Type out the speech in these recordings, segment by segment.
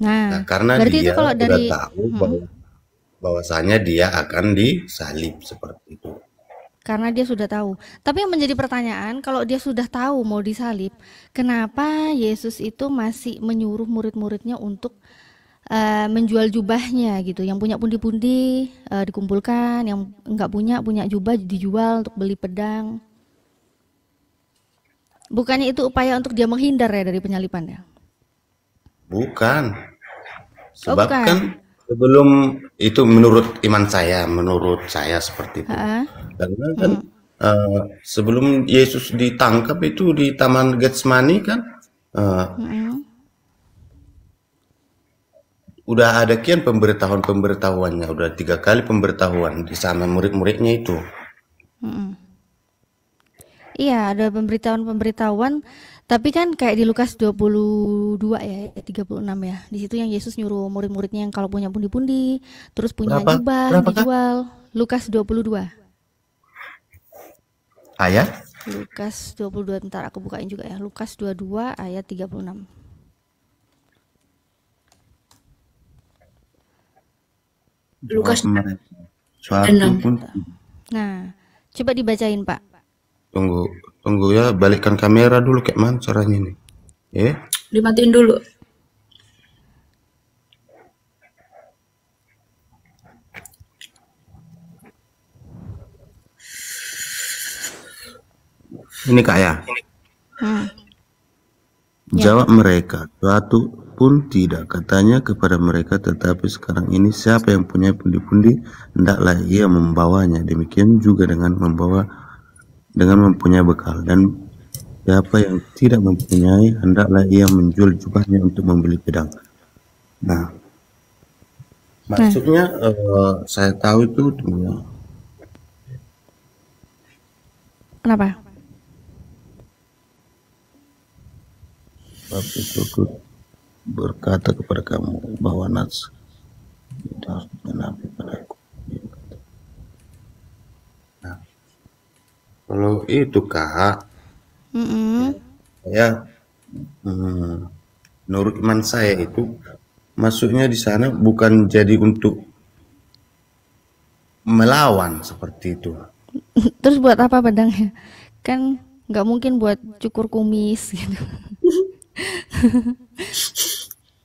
Nah, nah karena dia itu kalau sudah dari... tahu hmm. bahwa hmm. bahwasannya dia akan disalib seperti itu. Karena dia sudah tahu. Tapi yang menjadi pertanyaan, kalau dia sudah tahu mau disalib, kenapa Yesus itu masih menyuruh murid-muridnya untuk uh, menjual jubahnya gitu? Yang punya pundi-pundi uh, dikumpulkan, yang nggak punya punya jubah dijual untuk beli pedang. Bukannya itu upaya untuk dia menghindar ya dari penyalipan ya? Bukan. Oh, Sebab oh, bukan. kan sebelum itu menurut iman saya, menurut saya seperti itu. uh Karena hmm. kan uh, sebelum Yesus ditangkap itu di Taman Getsemani kan uh, hmm. udah ada kian pemberitahuan pemberitahuannya, udah tiga kali pemberitahuan di sana murid-muridnya itu. Hmm. Iya, ada pemberitahuan-pemberitahuan tapi kan kayak di Lukas 22 ya, 36 eh, ya. Di situ yang Yesus nyuruh murid-muridnya yang kalau punya pundi-pundi, terus punya berapa, jubah berapa dijual. Kan? Lukas 22. Ayat? Lukas 22 ntar aku bukain juga ya. Lukas 22 ayat 36. Lukas 6. Nah, coba dibacain, Pak. Tunggu. Tunggu ya, balikkan kamera dulu kayak mana caranya ini. Ya. Eh? Dimatiin dulu. Ini kak ya. Hmm. Jawab ya. mereka, suatu pun tidak katanya kepada mereka tetapi sekarang ini siapa yang punya pundi-pundi hendaklah ia membawanya demikian juga dengan membawa dengan mempunyai bekal dan siapa yang tidak mempunyai hendaklah ia menjual jubahnya untuk membeli pedang. Nah, maksudnya Uh, saya tahu itu dunia. Kenapa? tapi cukup berkata kepada kamu bahwa nas kita harus menapi Kalau itu Kak, saya, mm, menurut iman saya itu, masuknya di sana bukan jadi untuk melawan, seperti itu. Terus buat apa pedangnya? Kan nggak mungkin buat cukur kumis gitu.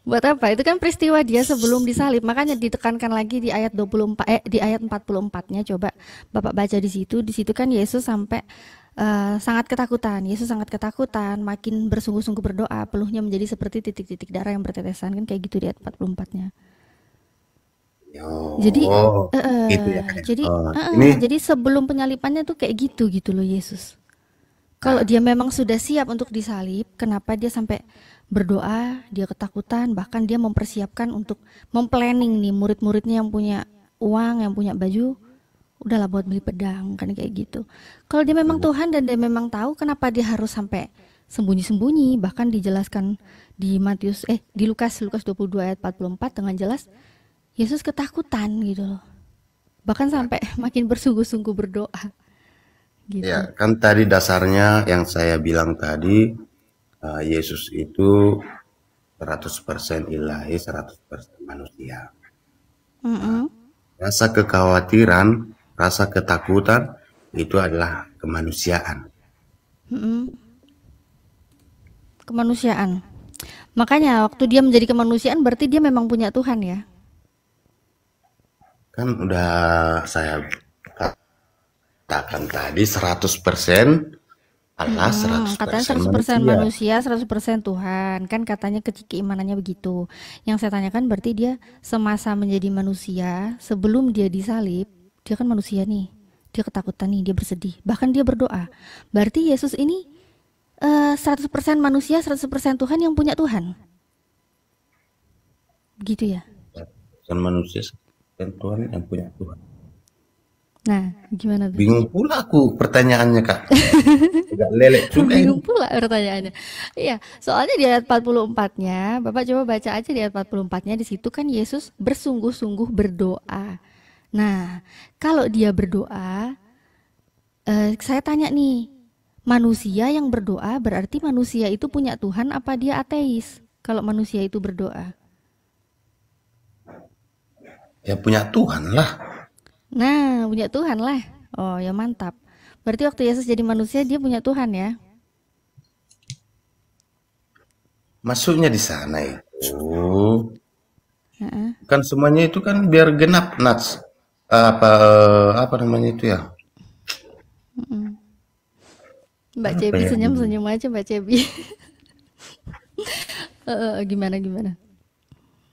Buat apa? Itu kan peristiwa dia sebelum disalib. Makanya ditekankan lagi di ayat 24 eh di ayat 44-nya coba Bapak baca di situ. Di situ kan Yesus sampai uh, sangat ketakutan. Yesus sangat ketakutan, makin bersungguh-sungguh berdoa, peluhnya menjadi seperti titik-titik darah yang bertetesan kan kayak gitu di ayat 44-nya. Oh, jadi uh, gitu ya, ya. jadi oh, uh, ini... jadi sebelum penyalipannya tuh kayak gitu gitu loh Yesus. Kalau nah. dia memang sudah siap untuk disalib, kenapa dia sampai berdoa, dia ketakutan, bahkan dia mempersiapkan untuk memplanning nih murid-muridnya yang punya uang, yang punya baju, udahlah buat beli pedang kan kayak gitu. Kalau dia memang Tuhan dan dia memang tahu kenapa dia harus sampai sembunyi-sembunyi, bahkan dijelaskan di Matius eh di Lukas Lukas 22 ayat 44 dengan jelas Yesus ketakutan gitu loh. Bahkan ya. sampai makin bersungguh-sungguh berdoa. Gitu. Ya, kan tadi dasarnya yang saya bilang tadi Eh, Yesus itu 100% ilahi, 100% manusia. Mm -hmm. Rasa kekhawatiran, rasa ketakutan itu adalah kemanusiaan. Mm -hmm. Kemanusiaan. Makanya waktu dia menjadi kemanusiaan berarti dia memang punya Tuhan ya. Kan udah saya katakan tadi 100% Allah hmm, 100% katanya 100% manusia, manusia 100% Tuhan. Kan katanya kecik keimanannya begitu. Yang saya tanyakan berarti dia semasa menjadi manusia, sebelum dia disalib, dia kan manusia nih. Dia ketakutan nih, dia bersedih, bahkan dia berdoa. Berarti Yesus ini uh, eh, 100% manusia, 100% Tuhan yang punya Tuhan. Begitu ya? Bukan manusia, dan Tuhan yang punya Tuhan. Nah, gimana tuh? Bingung pula aku pertanyaannya, Kak. tidak lelek juga. Bingung pula pertanyaannya. Iya, soalnya di ayat 44-nya, Bapak coba baca aja di ayat 44-nya di situ kan Yesus bersungguh-sungguh berdoa. Nah, kalau dia berdoa, eh, saya tanya nih, manusia yang berdoa berarti manusia itu punya Tuhan apa dia ateis? Kalau manusia itu berdoa. Ya punya Tuhan lah. Nah, punya Tuhan lah. Oh, ya mantap. Berarti waktu Yesus jadi manusia dia punya Tuhan ya? Masuknya di sana itu. Uh-uh. Kan semuanya itu kan biar genap nats apa apa namanya itu ya? Mbak apa Cebi ya? senyum-senyum aja Mbak Cebi. gimana gimana?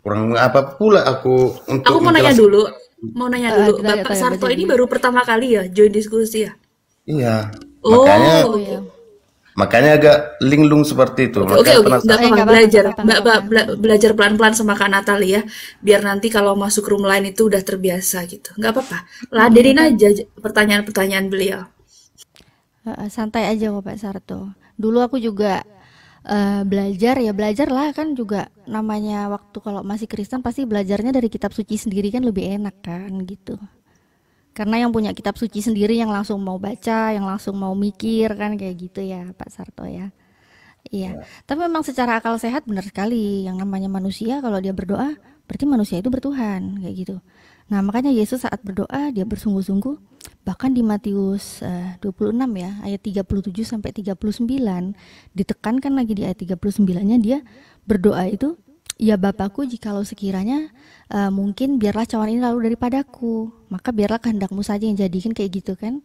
Kurang apa pula aku untuk Aku mau nanya dulu Hmm. mau nanya eh, dulu, uh, Bapak tanya, Sarto ini baru pertama kali ya join diskusi ya? Iya. Oh, makanya, oh, iya. makanya agak linglung seperti itu. Oke, okay, oke, okay, okay. apa eh, belajar, Mbak, mbak belajar pelan-pelan sama Kak Natali ya, biar nanti kalau masuk room lain itu udah terbiasa gitu. Nggak apa-apa, ladenin hmm. aja pertanyaan-pertanyaan beliau. Eh, eh, santai aja kok Pak Sarto. Dulu aku juga uh, belajar ya belajar lah kan juga namanya waktu kalau masih Kristen pasti belajarnya dari kitab suci sendiri kan lebih enak kan gitu karena yang punya kitab suci sendiri yang langsung mau baca yang langsung mau mikir kan kayak gitu ya Pak Sarto ya iya ya. tapi memang secara akal sehat benar sekali yang namanya manusia kalau dia berdoa berarti manusia itu bertuhan kayak gitu Nah, makanya Yesus saat berdoa dia bersungguh-sungguh bahkan di Matius eh, uh, 26 ya ayat 37 sampai 39 ditekankan lagi di ayat 39-nya dia berdoa itu ya Bapakku jikalau sekiranya uh, mungkin biarlah cawan ini lalu daripadaku maka biarlah kehendakmu saja yang jadikan kayak gitu kan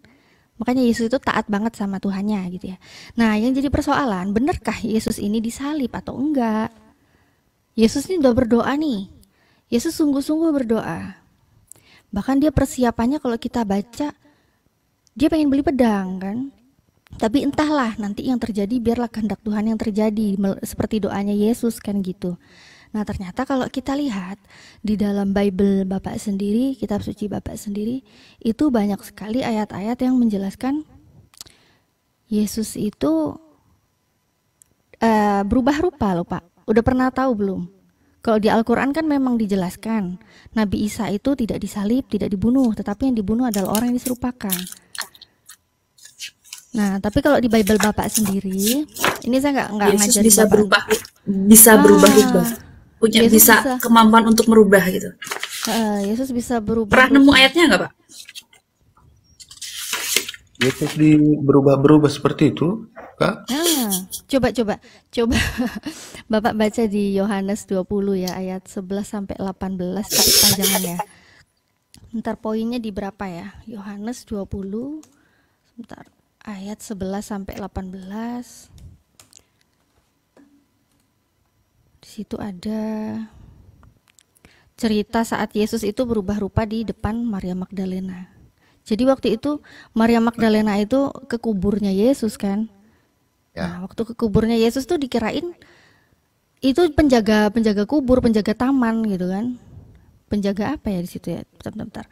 makanya Yesus itu taat banget sama Tuhannya gitu ya nah yang jadi persoalan benarkah Yesus ini disalib atau enggak Yesus ini udah berdoa nih Yesus sungguh-sungguh berdoa bahkan dia persiapannya kalau kita baca dia pengen beli pedang kan tapi entahlah nanti yang terjadi biarlah kehendak Tuhan yang terjadi seperti doanya Yesus kan gitu nah ternyata kalau kita lihat di dalam Bible Bapak sendiri kitab suci Bapak sendiri itu banyak sekali ayat-ayat yang menjelaskan Yesus itu uh, berubah rupa loh Pak udah pernah tahu belum kalau di Al-Quran kan memang dijelaskan, Nabi Isa itu tidak disalib, tidak dibunuh, tetapi yang dibunuh adalah orang yang diserupakan. Nah, tapi kalau di Bible Bapak sendiri, ini saya nggak nggak ngajarin bisa Bapak. berubah, bisa ah, berubah punya bisa, bisa kemampuan untuk merubah gitu. Uh, Yesus bisa berubah. Pernah nemu ayatnya nggak Pak? Ya terus di berubah-berubah seperti itu, Kak? Ah, coba coba coba Bapak baca di Yohanes 20 ya ayat 11 sampai 18 tapi panjangannya. Ntar poinnya di berapa ya? Yohanes 20 sebentar ayat 11 sampai 18. Di situ ada cerita saat Yesus itu berubah rupa di depan Maria Magdalena. Jadi waktu itu Maria Magdalena itu ke kuburnya Yesus kan. Ya. Nah, waktu ke kuburnya Yesus tuh dikirain itu penjaga penjaga kubur, penjaga taman gitu kan. Penjaga apa ya di situ ya? Bentar, bentar.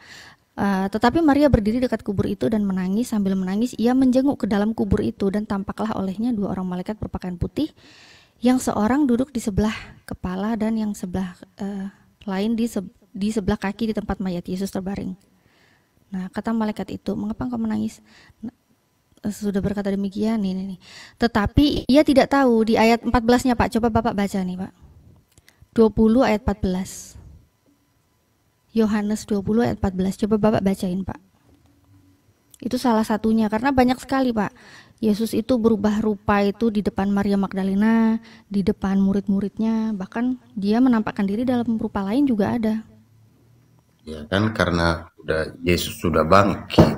Uh, tetapi Maria berdiri dekat kubur itu dan menangis sambil menangis ia menjenguk ke dalam kubur itu dan tampaklah olehnya dua orang malaikat berpakaian putih yang seorang duduk di sebelah kepala dan yang sebelah uh, lain di, se di sebelah kaki di tempat mayat Yesus terbaring. Nah, kata malaikat itu, "Mengapa engkau menangis?" Nah, sudah berkata demikian ini nih. Tetapi ia tidak tahu di ayat 14-nya, Pak. Coba Bapak baca nih, Pak. 20 ayat 14. Yohanes 20 ayat 14. Coba Bapak bacain, Pak. Itu salah satunya karena banyak sekali, Pak. Yesus itu berubah rupa itu di depan Maria Magdalena, di depan murid-muridnya, bahkan dia menampakkan diri dalam rupa lain juga ada. Ya kan karena udah Yesus sudah bangkit.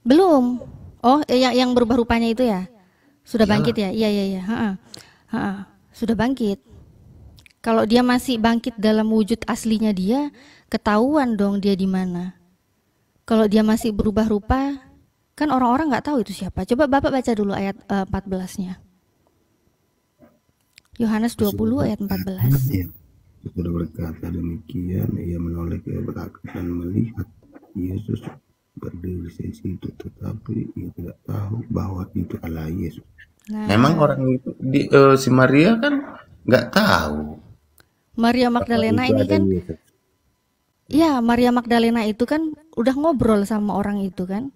Belum. Oh, eh, yang yang berubah rupanya itu ya. Sudah bangkit ya? Iya iya iya, ha Sudah bangkit. Kalau dia masih bangkit dalam wujud aslinya dia, ketahuan dong dia di mana. Kalau dia masih berubah rupa, kan orang-orang nggak tahu itu siapa. Coba Bapak baca dulu ayat uh, eh, 14-nya. Yohanes 20 ayat 14. Setelah berkata demikian, ia menoleh ke belakang dan melihat Yesus berdiri di situ, tetapi ia tidak tahu bahwa itu adalah Yesus. Nah. Memang orang itu di uh, si Maria kan nggak tahu. Maria Magdalena ini kan, Yesus. ya Maria Magdalena itu kan udah ngobrol sama orang itu kan,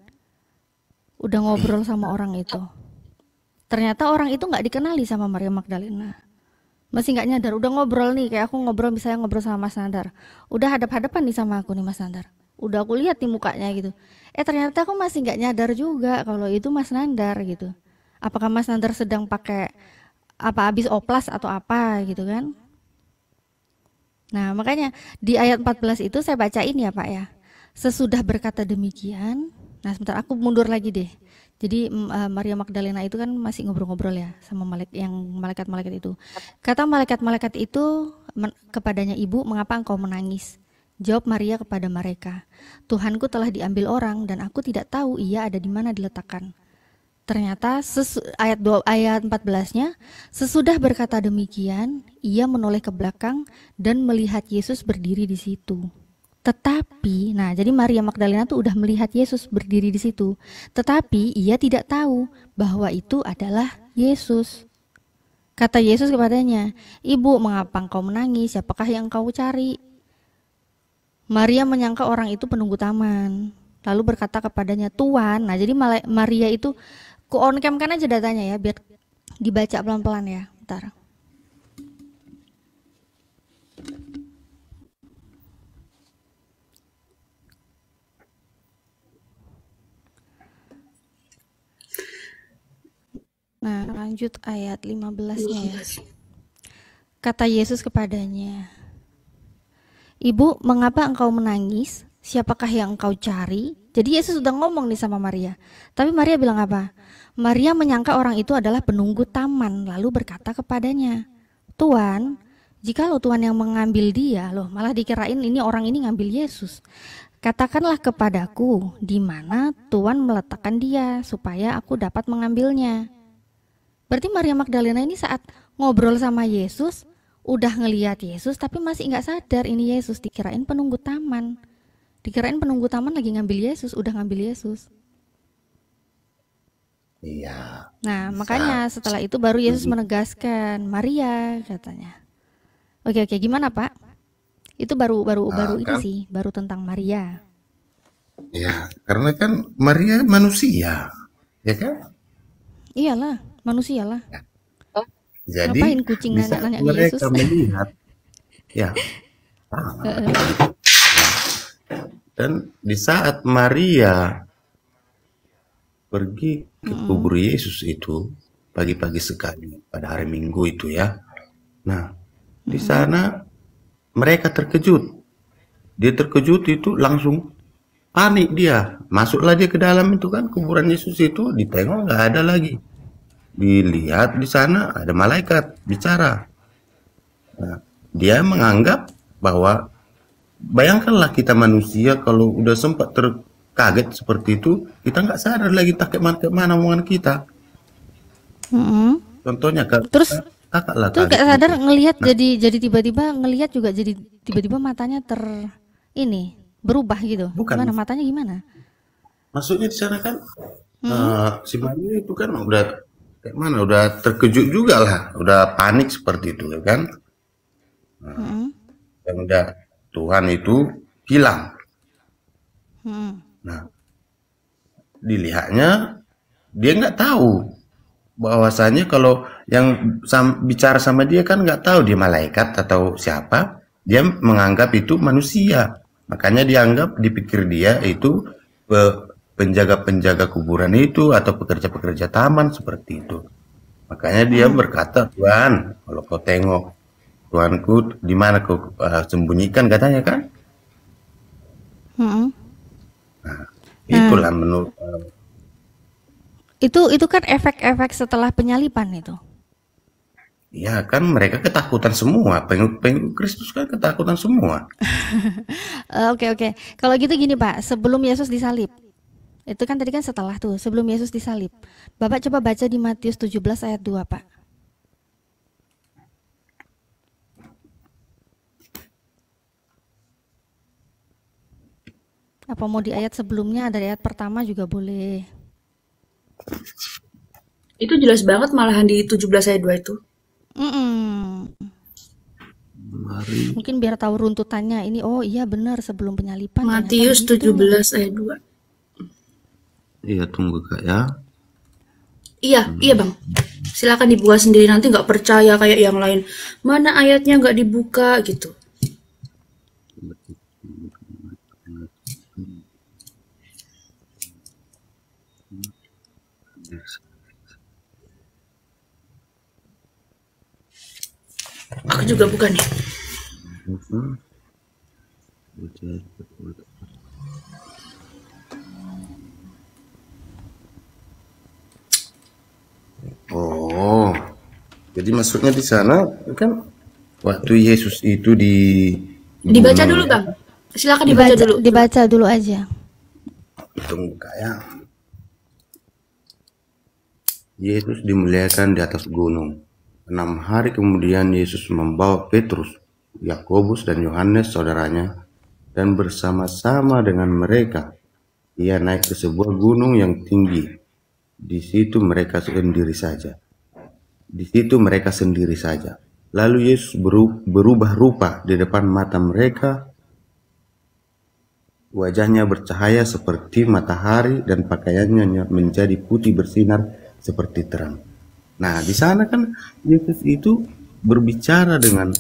udah ngobrol sama orang itu. Ternyata orang itu nggak dikenali sama Maria Magdalena masih nggak nyadar udah ngobrol nih kayak aku ngobrol misalnya ngobrol sama Mas Nandar udah hadap-hadapan nih sama aku nih Mas Nandar udah aku lihat nih mukanya gitu eh ternyata aku masih nggak nyadar juga kalau itu Mas Nandar gitu apakah Mas Nandar sedang pakai apa abis oplas atau apa gitu kan nah makanya di ayat 14 itu saya bacain ya Pak ya sesudah berkata demikian nah sebentar aku mundur lagi deh jadi uh, Maria Magdalena itu kan masih ngobrol-ngobrol ya sama malaikat yang malaikat-malaikat itu. Kata malaikat-malaikat itu kepadanya ibu, "Mengapa engkau menangis?" Jawab Maria kepada mereka, "Tuhanku telah diambil orang dan aku tidak tahu ia ada di mana diletakkan." Ternyata sesu, ayat ayat 14-nya, sesudah berkata demikian, ia menoleh ke belakang dan melihat Yesus berdiri di situ. Tetapi, nah jadi Maria Magdalena tuh udah melihat Yesus berdiri di situ. Tetapi ia tidak tahu bahwa itu adalah Yesus. Kata Yesus kepadanya, Ibu mengapa engkau menangis, siapakah yang engkau cari? Maria menyangka orang itu penunggu taman. Lalu berkata kepadanya, Tuan, nah jadi Maria itu ku on cam kan aja datanya ya, biar dibaca pelan-pelan ya, bentar. Nah, lanjut ayat 15-nya ya. Kata Yesus kepadanya, "Ibu, mengapa engkau menangis? Siapakah yang engkau cari?" Jadi Yesus sudah ngomong nih sama Maria. Tapi Maria bilang apa? Maria menyangka orang itu adalah penunggu taman, lalu berkata kepadanya, "Tuan, lo Tuhan yang mengambil dia, loh, malah dikirain ini orang ini ngambil Yesus. Katakanlah kepadaku di mana Tuhan meletakkan dia supaya aku dapat mengambilnya." Berarti Maria Magdalena ini saat ngobrol sama Yesus, udah ngeliat Yesus tapi masih nggak sadar ini Yesus dikirain penunggu taman. Dikirain penunggu taman lagi ngambil Yesus, udah ngambil Yesus. Iya. Nah, bisa. makanya setelah itu baru Yesus menegaskan Maria katanya. Oke, oke, gimana, Pak? Itu baru baru nah, baru kan? ini sih, baru tentang Maria. Ya, karena kan Maria manusia, ya kan? Iyalah manusia lah ya. oh. jadi Ngapain kucing bisa nanya, -nanya mereka Yesus? melihat ya. ya dan di saat Maria pergi ke kubur Yesus itu pagi-pagi sekali pada hari Minggu itu ya. Nah, di sana mereka terkejut. Dia terkejut itu langsung panik dia. Masuklah dia ke dalam itu kan kuburan Yesus itu ditengok nggak ada lagi dilihat di sana ada malaikat bicara. Nah, dia menganggap bahwa bayangkanlah kita manusia kalau udah sempat terkaget seperti itu, kita nggak sadar lagi takut mana, mana omongan kita. Mm -hmm. Contohnya kak, terus kakak lah. Terus nggak sadar gitu. ngelihat nah. jadi jadi tiba-tiba ngelihat juga jadi tiba-tiba matanya ter ini berubah gitu. Bukan. Gimana matanya gimana? Maksudnya di sana kan mm -hmm. uh, si Bayu itu kan udah kayak mana udah terkejut juga lah udah panik seperti itu ya kan nah, hmm. yang udah Tuhan itu hilang hmm. nah dilihatnya dia nggak tahu bahwasanya kalau yang sam bicara sama dia kan nggak tahu dia malaikat atau siapa dia menganggap itu manusia makanya dianggap dipikir dia itu penjaga-penjaga kuburan itu atau pekerja-pekerja taman seperti itu. Makanya dia hmm. berkata, Tuhan, kalau kau tengok Tuanku di mana kau uh, sembunyikan katanya kan? hmm Nah, itulah hmm. menurut. Uh, itu itu kan efek-efek setelah penyalipan itu. Ya kan mereka ketakutan semua, pengikut Kristus kan ketakutan semua. Oke oke, okay, okay. kalau gitu gini Pak, sebelum Yesus disalib, itu kan tadi kan setelah tuh, sebelum Yesus disalib. Bapak coba baca di Matius 17 ayat 2, Pak. Apa mau di ayat sebelumnya ada ayat pertama juga boleh. Itu jelas banget malahan di 17 ayat 2 itu. Mm -mm. Mungkin biar tahu runtutannya ini. Oh iya benar sebelum penyalipan. Matius 17 gitu. ayat 2. Iya tunggu kak ya. Iya, hmm. iya bang. Silakan dibuka sendiri nanti nggak percaya kayak yang lain. Mana ayatnya nggak dibuka gitu. Aku juga bukan nih. Ya? Oh, jadi maksudnya di sana kan waktu Yesus itu di dibaca dulu bang, silakan dibaca, dibaca dulu, dibaca dulu aja. Tunggu kayak Yesus dimuliakan di atas gunung. Enam hari kemudian Yesus membawa Petrus, Yakobus dan Yohanes saudaranya dan bersama-sama dengan mereka ia naik ke sebuah gunung yang tinggi di situ mereka sendiri saja. Di situ mereka sendiri saja. Lalu Yesus berubah rupa di depan mata mereka. Wajahnya bercahaya seperti matahari dan pakaiannya menjadi putih bersinar seperti terang. Nah, di sana kan Yesus itu berbicara dengan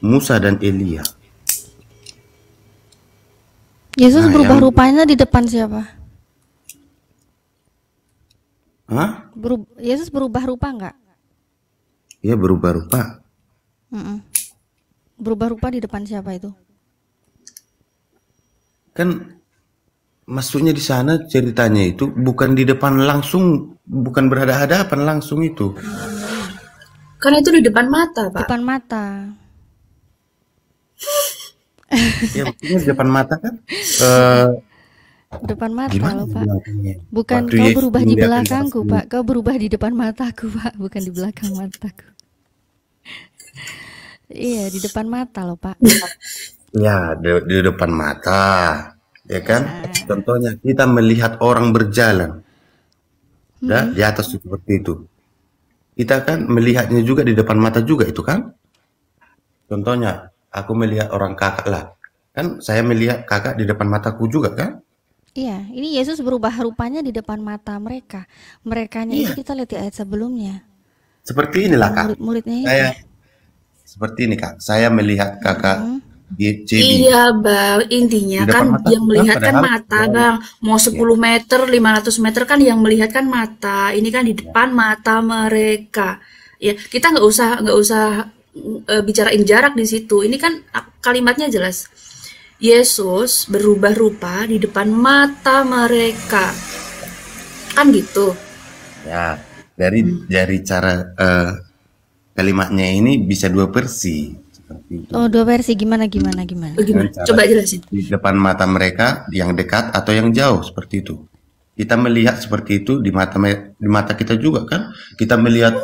Musa dan Elia. Yesus nah, berubah yang... rupanya di depan siapa? Hah? Berub Yesus berubah rupa nggak? Iya berubah rupa. Mm -mm. Berubah rupa di depan siapa itu? Kan maksudnya di sana ceritanya itu bukan di depan langsung, bukan berhadapan langsung itu. karena itu di depan mata, Pak. Depan mata. ya, di depan mata kan. Uh, depan mata Gimana loh pak bukan Waktu kau berubah di belakangku pak kau berubah di depan mataku pak bukan di belakang mataku iya di depan mata loh pak ya di, di depan mata ya kan ya. contohnya kita melihat orang berjalan hmm. ya, di atas seperti itu kita kan melihatnya juga di depan mata juga itu kan contohnya aku melihat orang kakak lah kan saya melihat kakak di depan mataku juga kan Iya, ini Yesus berubah rupanya di depan mata mereka. Merekanya iya. itu kita lihat di ayat sebelumnya. Seperti inilah kak. Murid-muridnya. Ya. Saya seperti ini kak. Saya melihat kakak. -hmm. Di, JB. Iya bang, intinya kan mata, yang melihat kan mata oh. bang, mau 10 iya. meter, meter, 500 meter kan yang melihat kan mata, ini kan di iya. depan ya. mata mereka. Ya kita nggak usah nggak usah uh, bicarain jarak di situ, ini kan kalimatnya jelas Yesus berubah rupa di depan mata mereka. Kan gitu. Ya, dari hmm. dari cara uh, eh, kalimatnya ini bisa dua versi. Oh, dua versi gimana gimana hmm. gimana? Oh, gimana? Coba jelasin. Di depan mata mereka yang dekat atau yang jauh seperti itu. Kita melihat seperti itu di mata di mata kita juga kan? Kita melihat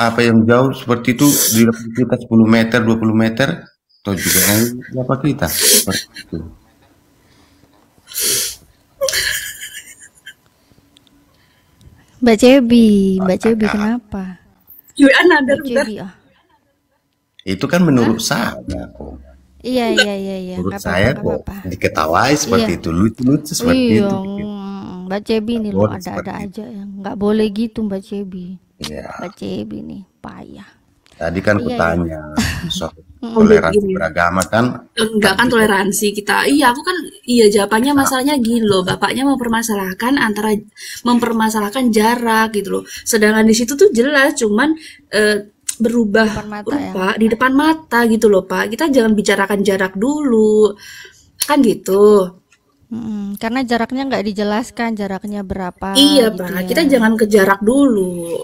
apa yang jauh seperti itu di depan kita 10 meter, 20 meter, atau juga apa kita seperti itu. Mbak Cebi, Mbak Cebi kenapa? You another Mbak Cebi, oh. Itu kan menurut Hah? saya kok. Iya iya iya iya. Menurut gak saya apa, kok apa. diketawai seperti iya. itu, lucu-lucu seperti iya. itu. Mm, Mbak Cebi nih loh ada-ada aja ya. nggak boleh gitu Mbak Cebi. Iya. Mbak Cebi nih payah. Tadi kan iya, kutanya iya. soal toleransi beragama kan enggak kan gitu. toleransi kita iya aku kan iya jawabannya ah. masalahnya gini loh bapaknya mempermasalahkan antara mempermasalahkan jarak gitu loh sedangkan di situ tuh jelas cuman e, berubah depan ya. di depan mata gitu loh pak kita jangan bicarakan jarak dulu kan gitu hmm, karena jaraknya nggak dijelaskan jaraknya berapa iya gitu pak ya. kita jangan ke jarak dulu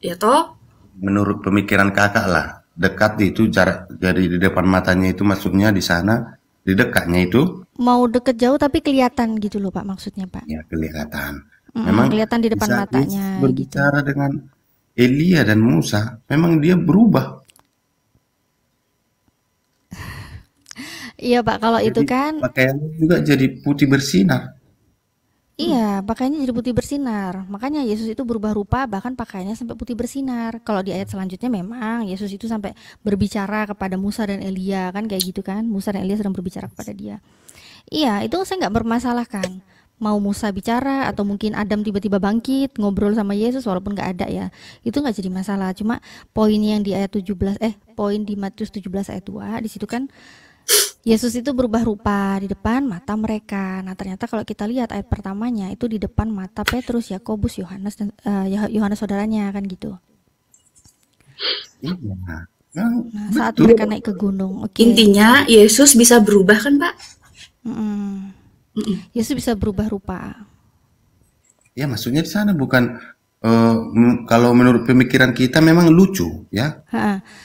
ya toh menurut pemikiran kakak lah dekat itu jarak dari di depan matanya itu maksudnya di sana di dekatnya itu mau deket jauh tapi kelihatan gitu loh pak maksudnya pak ya kelihatan mm, memang kelihatan di depan matanya berbicara gitu. dengan Elia dan Musa memang dia berubah iya pak kalau jadi, itu kan pakaiannya juga jadi putih bersinar Iya, pakainya jadi putih bersinar. Makanya Yesus itu berubah rupa bahkan pakainya sampai putih bersinar. Kalau di ayat selanjutnya memang Yesus itu sampai berbicara kepada Musa dan Elia kan kayak gitu kan. Musa dan Elia sedang berbicara kepada dia. Iya, itu saya nggak bermasalahkan. Mau Musa bicara atau mungkin Adam tiba-tiba bangkit ngobrol sama Yesus walaupun nggak ada ya. Itu nggak jadi masalah. Cuma poin yang di ayat 17 eh poin di Matius 17 ayat 2 di situ kan Yesus itu berubah rupa di depan mata mereka. Nah, ternyata kalau kita lihat ayat pertamanya itu di depan mata Petrus, Yakobus, Yohanes dan eh, Yohanes uh, saudaranya kan gitu. Iya. Nah, nah, saat betul. mereka naik ke gunung. Okay. Intinya Yesus bisa berubah kan, Pak? Mm -mm. Mm -mm. Yesus bisa berubah rupa. Ya, maksudnya di sana bukan Eh, kalau menurut pemikiran kita memang lucu ya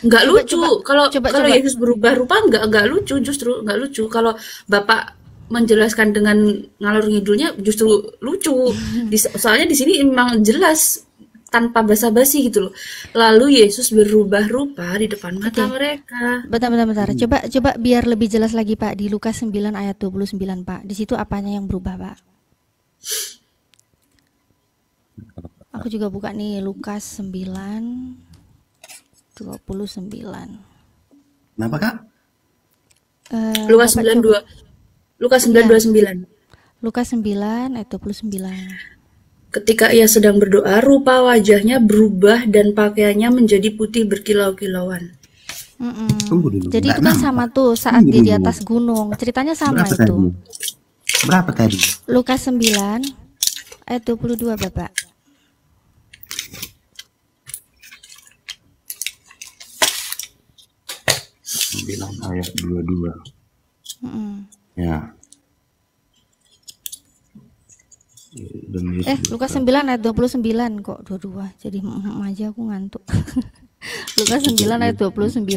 Enggak lucu kalau kalau Yesus berubah rupa enggak nggak lucu justru enggak lucu kalau bapak menjelaskan dengan ngalur ngidulnya justru lucu di, soalnya di sini memang jelas tanpa basa-basi gitu loh. Lalu Yesus berubah rupa di depan mata okay. mereka. Bentar bentar bentar. Hmm. Coba coba biar lebih jelas lagi Pak di Lukas 9 ayat 29 Pak. Di situ apanya yang berubah Pak? aku juga buka nih Lukas 9 29 kenapa kak? Uh, Lukas 92 coba. Lukas 929 iya. Lukas 9 ayat 29 Ketika ia sedang berdoa, rupa wajahnya berubah dan pakaiannya menjadi putih berkilau-kilauan. Mm -mm. dulu. Jadi itu kan sama tuh saat dia di atas gunung. Ceritanya sama Berapa itu. Tadi? Berapa tadi? Lukas 9 ayat 22, Bapak. bilang ayat 22 mm. ya eh Lukas 9 ayat 29 kok 22 jadi aja aku ngantuk Lukas 9 ayat 29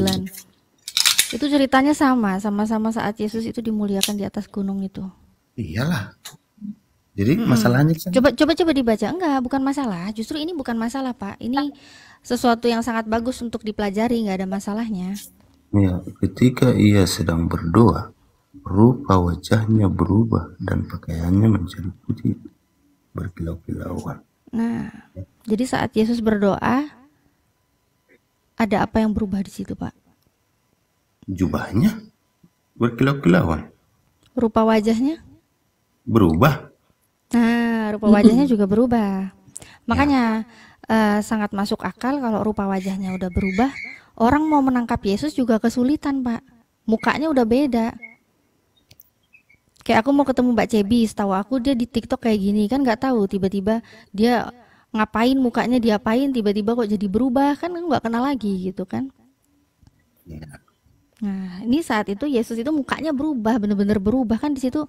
itu ceritanya sama sama-sama saat Yesus itu dimuliakan di atas gunung itu iyalah jadi hmm. masalahnya kan? coba coba coba dibaca enggak bukan masalah justru ini bukan masalah Pak ini sesuatu yang sangat bagus untuk dipelajari nggak ada masalahnya Ya, ketika ia sedang berdoa, rupa wajahnya berubah dan pakaiannya menjadi putih berkilau-kilauan. Nah, ya. jadi saat Yesus berdoa, ada apa yang berubah di situ, Pak? Jubahnya berkilau-kilauan. Rupa wajahnya berubah. Nah, rupa wajahnya juga berubah. Makanya ya. uh, sangat masuk akal kalau rupa wajahnya udah berubah, orang mau menangkap Yesus juga kesulitan pak mukanya udah beda kayak aku mau ketemu Mbak Cebi setahu aku dia di TikTok kayak gini kan nggak tahu tiba-tiba dia ngapain mukanya diapain tiba-tiba kok jadi berubah kan nggak kenal lagi gitu kan nah ini saat itu Yesus itu mukanya berubah bener-bener berubah kan di situ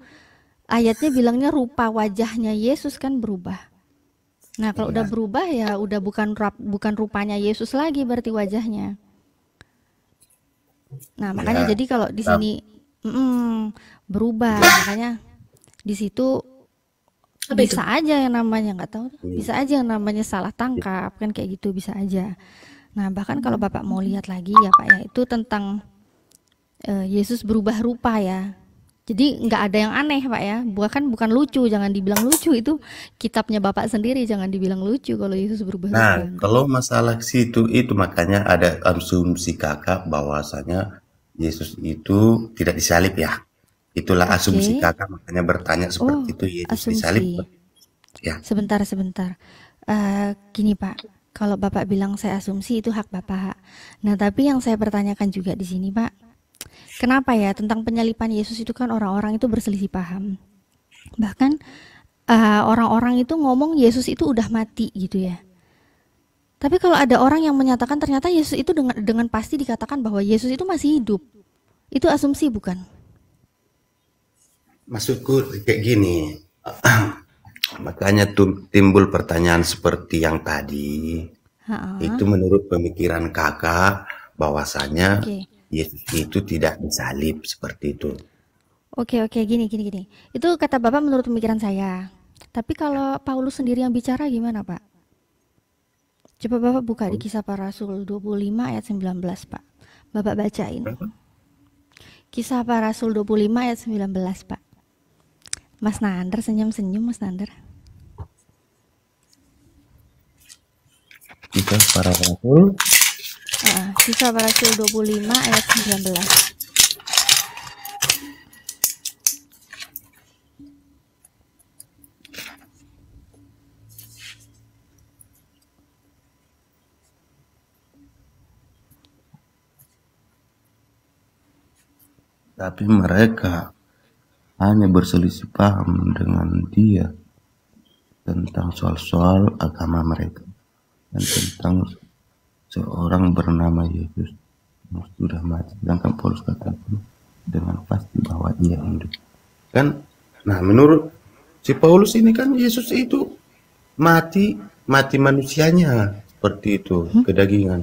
ayatnya bilangnya rupa wajahnya Yesus kan berubah nah kalau udah iya. berubah ya udah bukan bukan rupanya Yesus lagi berarti wajahnya Nah, iya. makanya ya. jadi kalau di sini mm, mm, berubah, iya. makanya di situ Apa bisa aja yang namanya nggak tahu, hmm. bisa aja yang namanya salah tangkap kan kayak gitu bisa aja. Nah, bahkan kalau Bapak mau lihat lagi ya Pak ya, itu tentang uh, Yesus berubah rupa ya. Jadi nggak ada yang aneh pak ya, bukan kan bukan lucu, jangan dibilang lucu itu kitabnya bapak sendiri, jangan dibilang lucu kalau Yesus berubah. Nah kalau masalah situ itu makanya ada asumsi kakak bahwasanya Yesus itu tidak disalib ya, itulah okay. asumsi kakak makanya bertanya seperti oh, itu Yesus asumsi. disalib. Ya. Sebentar sebentar, uh, gini pak, kalau bapak bilang saya asumsi itu hak bapak. Nah tapi yang saya pertanyakan juga di sini pak, Kenapa ya tentang penyalipan Yesus itu kan orang-orang itu berselisih paham. Bahkan eh, orang-orang uh, itu ngomong Yesus itu udah mati gitu ya. Tapi kalau ada orang yang menyatakan ternyata Yesus itu dengan dengan pasti dikatakan bahwa Yesus itu masih hidup. Itu asumsi bukan? Maksudku kayak gini. Makanya timbul pertanyaan seperti yang tadi. Ha-ha. Itu menurut pemikiran kakak bahwasanya okay. Yesus itu tidak disalib seperti itu. Oke oke gini gini gini. Itu kata Bapak menurut pemikiran saya. Tapi kalau Paulus sendiri yang bicara gimana Pak? Coba Bapak buka di kisah para rasul 25 ayat 19 Pak. Bapak bacain. Kisah para rasul 25 ayat 19 Pak. Mas Nander senyum-senyum Mas Nander. Kisah para rasul Nah, sisa Rasul 25 ayat 19. tapi mereka hanya berselisih paham dengan dia tentang soal-soal agama mereka dan tentang seorang bernama Yesus sudah mati sedangkan Paulus katakan dengan pasti bahwa ia hidup kan nah menurut si Paulus ini kan Yesus itu mati mati manusianya seperti itu hmm? kedagingan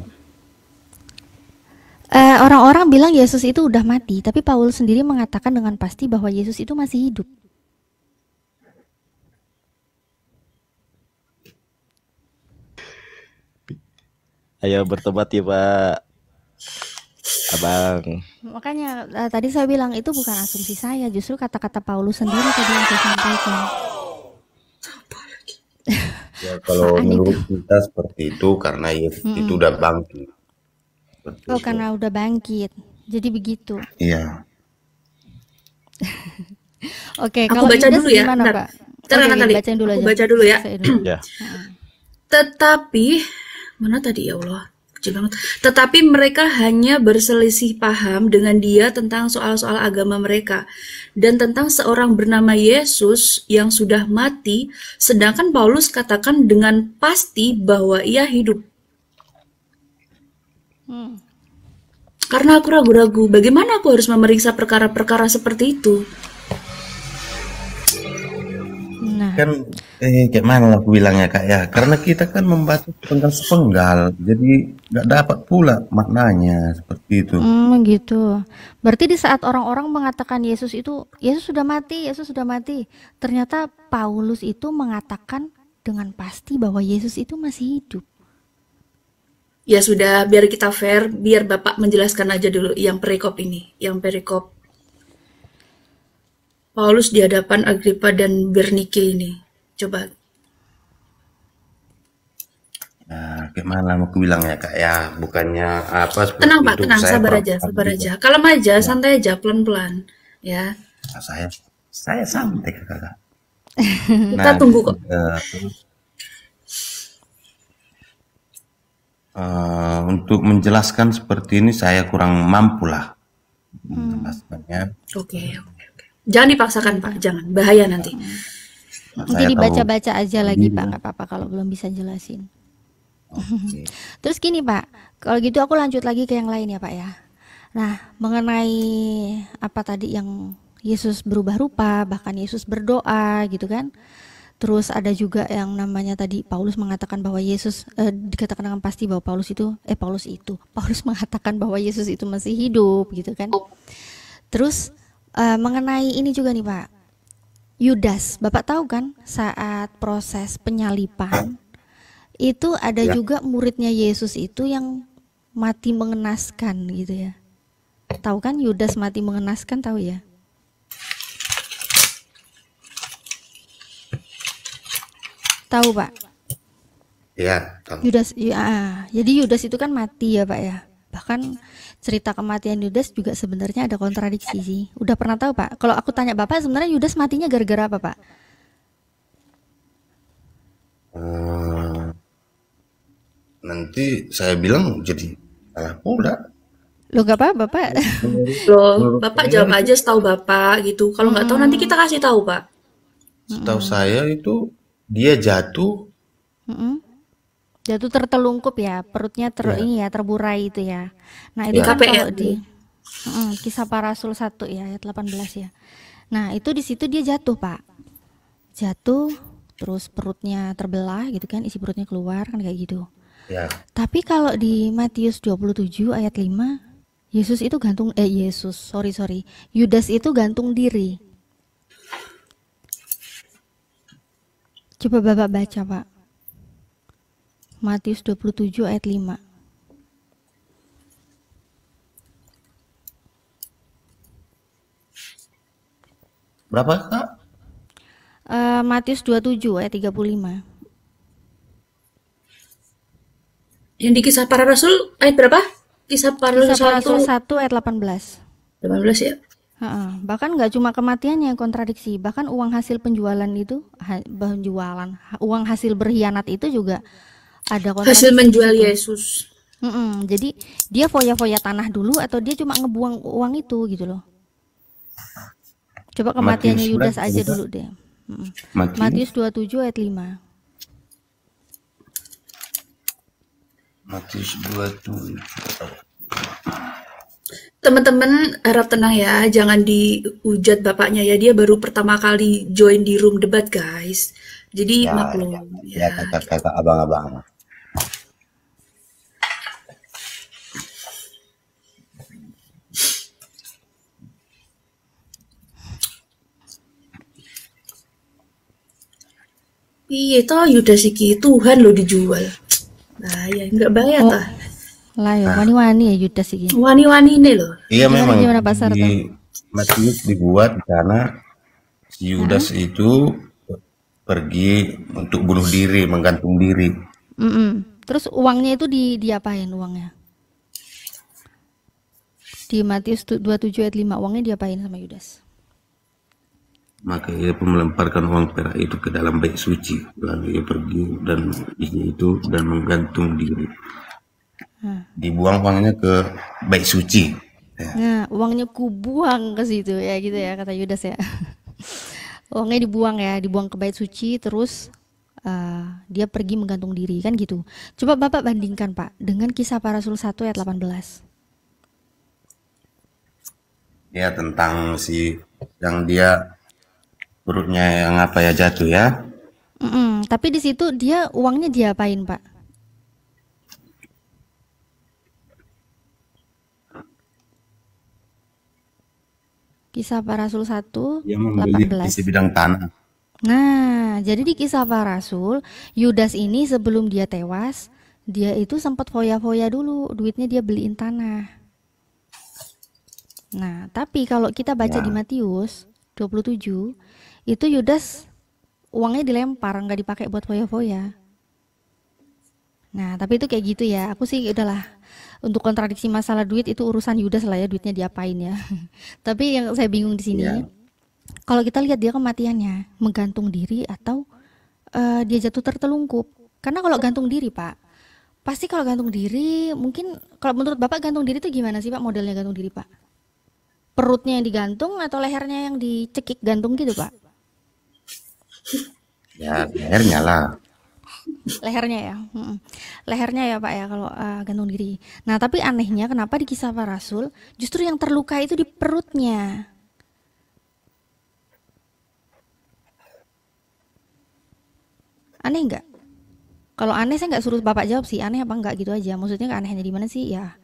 eh, orang-orang eh, bilang Yesus itu udah mati tapi Paulus sendiri mengatakan dengan pasti bahwa Yesus itu masih hidup Ayo bertobat ya Pak. Abang. Makanya uh, tadi saya bilang itu bukan asumsi saya, justru kata-kata Paulus sendiri tadi yang saya sampaikan. ya kalau menurut itu. kita seperti itu karena ya hmm. itu udah bangkit. oh itu. karena udah bangkit, jadi begitu. Iya. Oke, okay, kalau baca dulu ya. Gimana, Pak? okay, dulu aku aja. baca Dulu. ya. ya. Tetapi Mana tadi ya Allah? Kecil banget. Tetapi mereka hanya berselisih paham dengan dia tentang soal-soal agama mereka dan tentang seorang bernama Yesus yang sudah mati, sedangkan Paulus katakan dengan pasti bahwa ia hidup. Hmm. Karena aku ragu-ragu, bagaimana aku harus memeriksa perkara-perkara seperti itu? Nah. Kan eh kayak mana aku bilangnya Kak ya? Karena kita kan membaca sepenggal-sepenggal. Jadi nggak dapat pula maknanya seperti itu. Hmm, gitu. Berarti di saat orang-orang mengatakan Yesus itu Yesus sudah mati, Yesus sudah mati. Ternyata Paulus itu mengatakan dengan pasti bahwa Yesus itu masih hidup. Ya sudah, biar kita fair, biar Bapak menjelaskan aja dulu yang perikop ini, yang perikop Paulus di hadapan Agripa dan Bernike ini? Coba. Nah, gimana mau bilangnya kak ya bukannya apa tenang pak tenang sabar aja sabar aja kalem aja ya. santai aja pelan pelan ya nah, saya saya santai kak nah, kita tunggu kok uh, uh, untuk menjelaskan seperti ini saya kurang mampu lah hmm. oke okay. Jangan dipaksakan Pak, jangan bahaya nanti. Jadi baca baca aja lagi Pak, ya. nggak apa-apa kalau belum bisa jelasin. Okay. Terus gini Pak, kalau gitu aku lanjut lagi ke yang lain ya Pak ya. Nah mengenai apa tadi yang Yesus berubah rupa, bahkan Yesus berdoa gitu kan. Terus ada juga yang namanya tadi Paulus mengatakan bahwa Yesus eh, dikatakan dengan pasti bahwa Paulus itu eh Paulus itu Paulus mengatakan bahwa Yesus itu masih hidup gitu kan. Oh. Terus uh, mengenai ini juga nih Pak. Yudas, Bapak tahu kan saat proses penyalipan itu ada ya. juga muridnya Yesus itu yang mati mengenaskan gitu ya. Tahu kan Yudas mati mengenaskan tahu ya? Tahu Pak? Ya, tahu. Yudas ya, ah, jadi Yudas itu kan mati ya Pak ya. Bahkan cerita kematian Yudas juga sebenarnya ada kontradiksi sih. Udah pernah tahu Pak? Kalau aku tanya Bapak, sebenarnya Yudas matinya gara-gara apa Pak? Eh, nanti saya bilang jadi salah pula. Lo gak apa Bapak? Lo Bapak jawab aja setahu Bapak gitu. Kalau nggak hmm. tahu nanti hmm. kita kasih tahu Pak. Setahu hmm. saya itu dia jatuh. Hmm. Jatuh tertelungkup ya, perutnya ter ya. ini ya terburai itu ya. Nah, itu ya. kan kalau di mm, kisah para rasul satu ya ayat 18 ya. Nah, itu di situ dia jatuh, Pak. Jatuh terus perutnya terbelah gitu kan, isi perutnya keluar kan kayak gitu. Ya. Tapi kalau di Matius 27 ayat 5, Yesus itu gantung eh Yesus, sorry sorry, Yudas itu gantung diri. Coba Bapak baca, Pak. Matius 27 ayat 5. Berapa, Kak? Uh, Matius 27 ayat 35. Yang di kisah para rasul ayat eh, berapa? Kisah para kisah rasul, rasul 1 ayat 18. 18 ya. ha Bahkan nggak cuma kematiannya yang kontradiksi, bahkan uang hasil penjualan itu, ha, penjualan, uang hasil berkhianat itu juga ada hasil menjual itu. Yesus. Mm -mm. Jadi dia foya-foya tanah dulu atau dia cuma ngebuang uang itu gitu loh. Coba kematiannya Yudas aja dulu deh. Mm. Matius. 27 ayat 5. Matius 27. Teman-teman harap tenang ya, jangan diujat bapaknya ya. Dia baru pertama kali join di room debat, guys. Jadi ya, maklum ya. ya kata-kata kakak abang-abang. Iya, toh Yudas siki Tuhan lo dijual Nah, ya nggak bayar oh. lah ya nah. wani-wani ya yuda siki iya, wani-wani ini loh iya Jadi memang gimana pasar di Matius dibuat karena si Yudas nah. itu pergi untuk bunuh diri menggantung diri mm -mm. terus uangnya itu di diapain uangnya di Matius 27 ayat 5 uangnya diapain sama Yudas maka ia pun melemparkan uang perak itu ke dalam baik suci. Lalu ia pergi dan isinya itu dan menggantung diri. Dibuang uangnya ke baik suci. Ya. Nah, uangnya ku buang ke situ ya gitu ya kata Yudas ya. uangnya dibuang ya, dibuang ke baik suci terus uh, dia pergi menggantung diri kan gitu. Coba Bapak bandingkan Pak dengan kisah para rasul 1 ayat 18. Ya tentang si yang dia perutnya yang apa ya jatuh ya? Mm -mm. Tapi di situ dia uangnya diapain pak? Kisah para Rasul 1 yang membeli bidang tanah. Nah, jadi di kisah para Rasul, Yudas ini sebelum dia tewas, dia itu sempat foya-foya dulu, duitnya dia beliin tanah. Nah, tapi kalau kita baca ya. di Matius 27, itu Yudas uangnya dilempar nggak dipakai buat foya-foya nah tapi itu kayak gitu ya aku sih udahlah untuk kontradiksi masalah duit itu urusan Yudas lah ya duitnya diapain ya tapi yang saya bingung di sini yeah. kalau kita lihat dia kematiannya menggantung diri atau uh, dia jatuh tertelungkup karena kalau gantung diri pak pasti kalau gantung diri mungkin kalau menurut bapak gantung diri itu gimana sih pak modelnya gantung diri pak perutnya yang digantung atau lehernya yang dicekik gantung gitu pak Ya, lehernya lah. lehernya ya, lehernya ya Pak ya kalau uh, gantung diri. Nah tapi anehnya kenapa di kisah para Rasul justru yang terluka itu di perutnya. Aneh nggak? Kalau aneh saya nggak suruh bapak jawab sih aneh apa nggak gitu aja. Maksudnya anehnya di mana sih ya?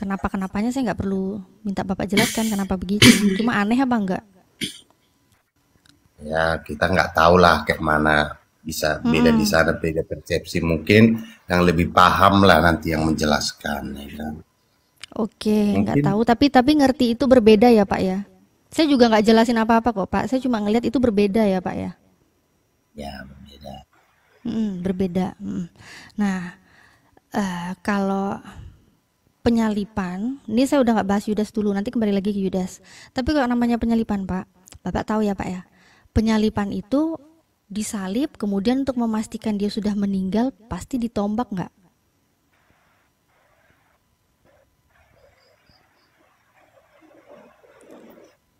Kenapa kenapanya saya nggak perlu minta bapak jelaskan kenapa begitu. Cuma aneh apa enggak? ya kita nggak tahu lah kayak mana bisa beda hmm. di sana beda persepsi mungkin yang lebih paham lah nanti yang menjelaskan ya kan oke nggak tahu tapi tapi ngerti itu berbeda ya pak ya saya juga nggak jelasin apa apa kok pak saya cuma ngelihat itu berbeda ya pak ya ya berbeda hmm, berbeda hmm. nah uh, kalau penyalipan ini saya udah nggak bahas Yudas dulu nanti kembali lagi ke Yudas tapi kalau namanya penyalipan pak bapak tahu ya pak ya penyalipan itu disalib kemudian untuk memastikan dia sudah meninggal pasti ditombak nggak?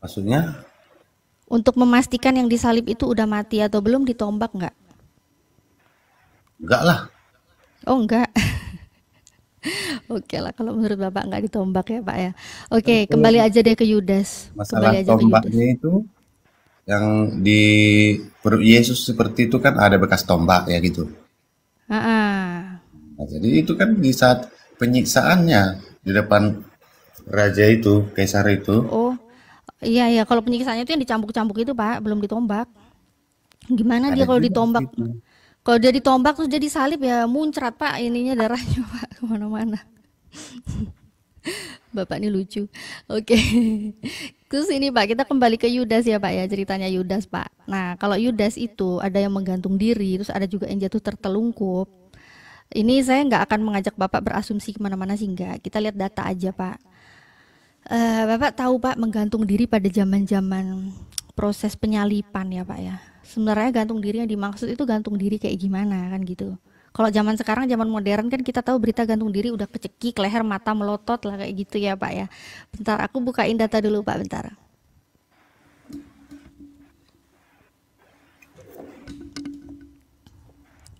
Maksudnya? Untuk memastikan yang disalib itu udah mati atau belum ditombak nggak? Enggak lah. Oh enggak. Oke lah kalau menurut Bapak nggak ditombak ya Pak ya. Oke, kembali aja deh ke Yudas. Masalah tombaknya itu yang di perut Yesus seperti itu kan ada bekas tombak ya gitu. Uh -uh. Nah, jadi itu kan di saat penyiksaannya di depan raja itu, kaisar itu. Oh, iya ya. Kalau penyiksaannya itu yang dicambuk-cambuk itu pak, belum ditombak. Gimana ada dia kalau ditombak? Itu. Kalau dia ditombak terus jadi salib ya muncrat pak ininya darahnya pak kemana-mana. Bapak ini lucu. Oke. Okay. Terus ini Pak, kita kembali ke Yudas ya Pak ya, ceritanya Yudas Pak. Nah, kalau Yudas itu ada yang menggantung diri, terus ada juga yang jatuh tertelungkup. Ini saya nggak akan mengajak Bapak berasumsi kemana-mana sih nggak. Kita lihat data aja Pak. Uh, Bapak tahu Pak menggantung diri pada zaman-zaman proses penyalipan ya Pak ya. Sebenarnya gantung diri yang dimaksud itu gantung diri kayak gimana kan gitu. Kalau zaman sekarang zaman modern kan kita tahu berita gantung diri udah kecekik, leher mata melotot lah kayak gitu ya, Pak ya. Bentar aku bukain data dulu, Pak, bentar.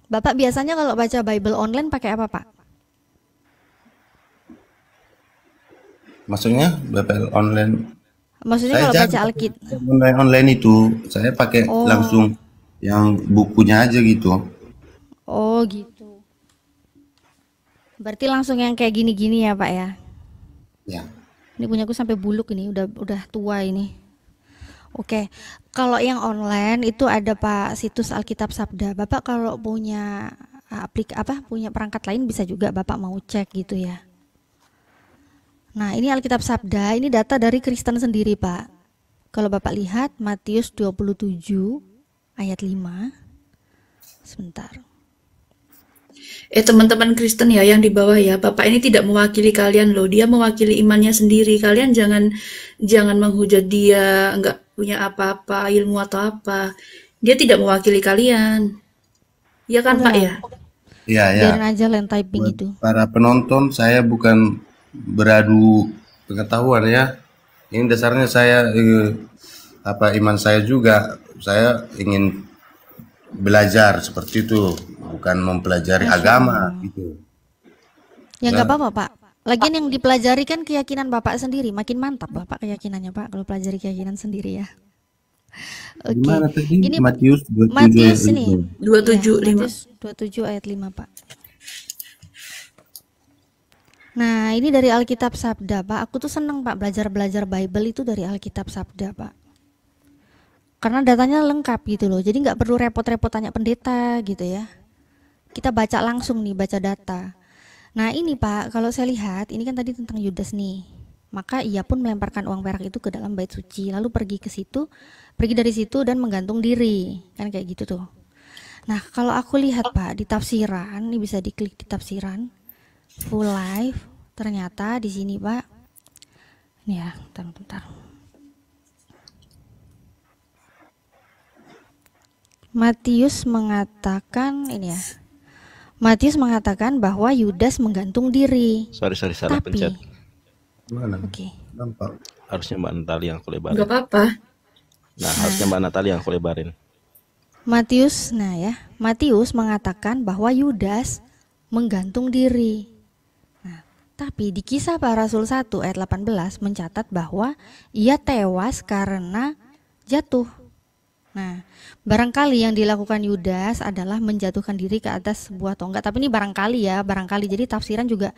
Bapak biasanya kalau baca Bible online pakai apa, Pak? Maksudnya Bible online? Maksudnya saya kalau baca Alkitab? Online online itu saya pakai oh. langsung yang bukunya aja gitu. Oh gitu. Berarti langsung yang kayak gini-gini ya Pak ya? Ya. Ini aku sampai buluk ini, udah udah tua ini. Oke, kalau yang online itu ada Pak situs Alkitab Sabda. Bapak kalau punya ah, aplik apa punya perangkat lain bisa juga Bapak mau cek gitu ya. Nah, ini Alkitab Sabda, ini data dari Kristen sendiri, Pak. Kalau Bapak lihat Matius 27 ayat 5. Sebentar. Eh teman-teman Kristen ya yang di bawah ya, Bapak ini tidak mewakili kalian loh. Dia mewakili imannya sendiri. Kalian jangan jangan menghujat dia, enggak punya apa-apa ilmu atau apa. Dia tidak mewakili kalian. Iya kan, Pak ya? Iya, ya. Biarin aja lain typing itu. Para penonton, saya bukan beradu pengetahuan ya. Ini dasarnya saya eh, apa iman saya juga. Saya ingin belajar seperti itu, bukan mempelajari Masya agama gitu. Ya nggak apa-apa Pak. Lagian yang dipelajari kan keyakinan Bapak sendiri, makin mantap Pak, keyakinannya Pak kalau pelajari keyakinan sendiri ya. Oke. Okay. Ini Matius ini. Ya, Matius 27 ayat 5, Pak. Nah, ini dari Alkitab Sabda, Pak. Aku tuh seneng Pak belajar-belajar Bible itu dari Alkitab Sabda, Pak karena datanya lengkap gitu loh jadi nggak perlu repot-repot tanya pendeta gitu ya kita baca langsung nih baca data nah ini pak kalau saya lihat ini kan tadi tentang Yudas nih maka ia pun melemparkan uang perak itu ke dalam bait suci lalu pergi ke situ pergi dari situ dan menggantung diri kan kayak gitu tuh nah kalau aku lihat pak di tafsiran ini bisa diklik di tafsiran full live ternyata di sini pak ini ya bentar, bentar Matius mengatakan ini ya. Matius mengatakan bahwa Yudas menggantung diri. Sorry, sorry, salah Tapi, pencet. Mana? Oke. Okay. Harusnya Mbak Natali yang kulebarin. Gak apa-apa. Nah, nah, harusnya Mbak Natali yang kulebarin. Matius, nah ya, Matius mengatakan bahwa Yudas menggantung diri. Nah, tapi di kisah para rasul 1 ayat 18 mencatat bahwa ia tewas karena jatuh Nah, barangkali yang dilakukan Yudas adalah menjatuhkan diri ke atas sebuah tonggak. Tapi ini barangkali ya, barangkali. Jadi tafsiran juga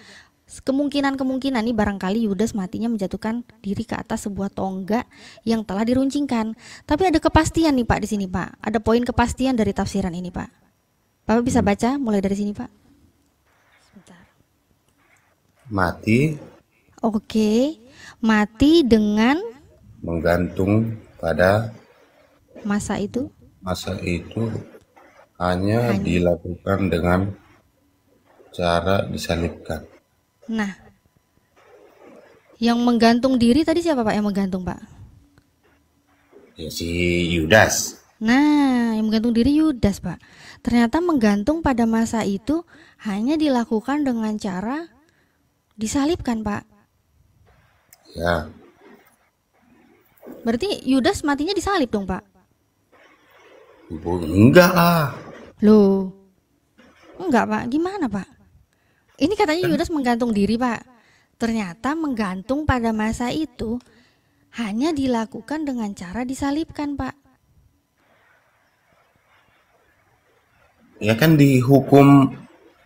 kemungkinan-kemungkinan ini barangkali Yudas matinya menjatuhkan diri ke atas sebuah tonggak yang telah diruncingkan. Tapi ada kepastian nih Pak di sini Pak. Ada poin kepastian dari tafsiran ini Pak. Bapak bisa hmm. baca mulai dari sini Pak. Sebentar. Mati. Oke, mati dengan menggantung pada masa itu? Masa itu hanya, hanya. dilakukan dengan cara disalibkan. Nah, yang menggantung diri tadi siapa Pak yang menggantung Pak? Ya si Yudas. Nah, yang menggantung diri Yudas Pak. Ternyata menggantung pada masa itu hanya dilakukan dengan cara disalibkan Pak. Ya. Berarti Yudas matinya disalib dong Pak? Enggak lah. Loh. Enggak, Pak. Gimana, Pak? Ini katanya kan? Yudas menggantung diri, Pak. Ternyata menggantung pada masa itu hanya dilakukan dengan cara disalibkan, Pak. Ya kan dihukum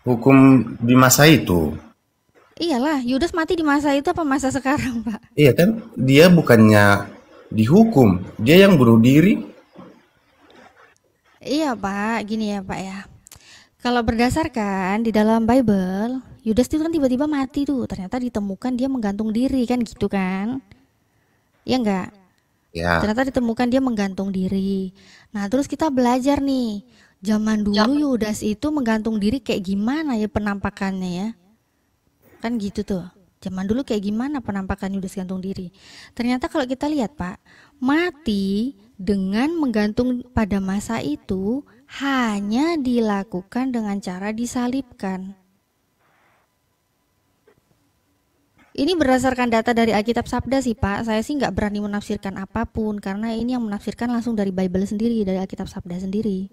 hukum di masa itu. Iyalah, Yudas mati di masa itu apa masa sekarang, Pak? Iya kan? Dia bukannya dihukum, dia yang bunuh diri Iya Pak, gini ya Pak ya. Kalau berdasarkan di dalam Bible, Yudas itu kan tiba-tiba mati tuh. Ternyata ditemukan dia menggantung diri kan gitu kan? Ya enggak? Ya. Ternyata ditemukan dia menggantung diri. Nah, terus kita belajar nih. Zaman dulu ya. Yudas itu menggantung diri kayak gimana ya penampakannya ya? Kan gitu tuh. Zaman dulu kayak gimana penampakan Yudas gantung diri? Ternyata kalau kita lihat, Pak, mati dengan menggantung pada masa itu hanya dilakukan dengan cara disalibkan. Ini berdasarkan data dari Alkitab Sabda sih Pak, saya sih nggak berani menafsirkan apapun karena ini yang menafsirkan langsung dari Bible sendiri, dari Alkitab Sabda sendiri.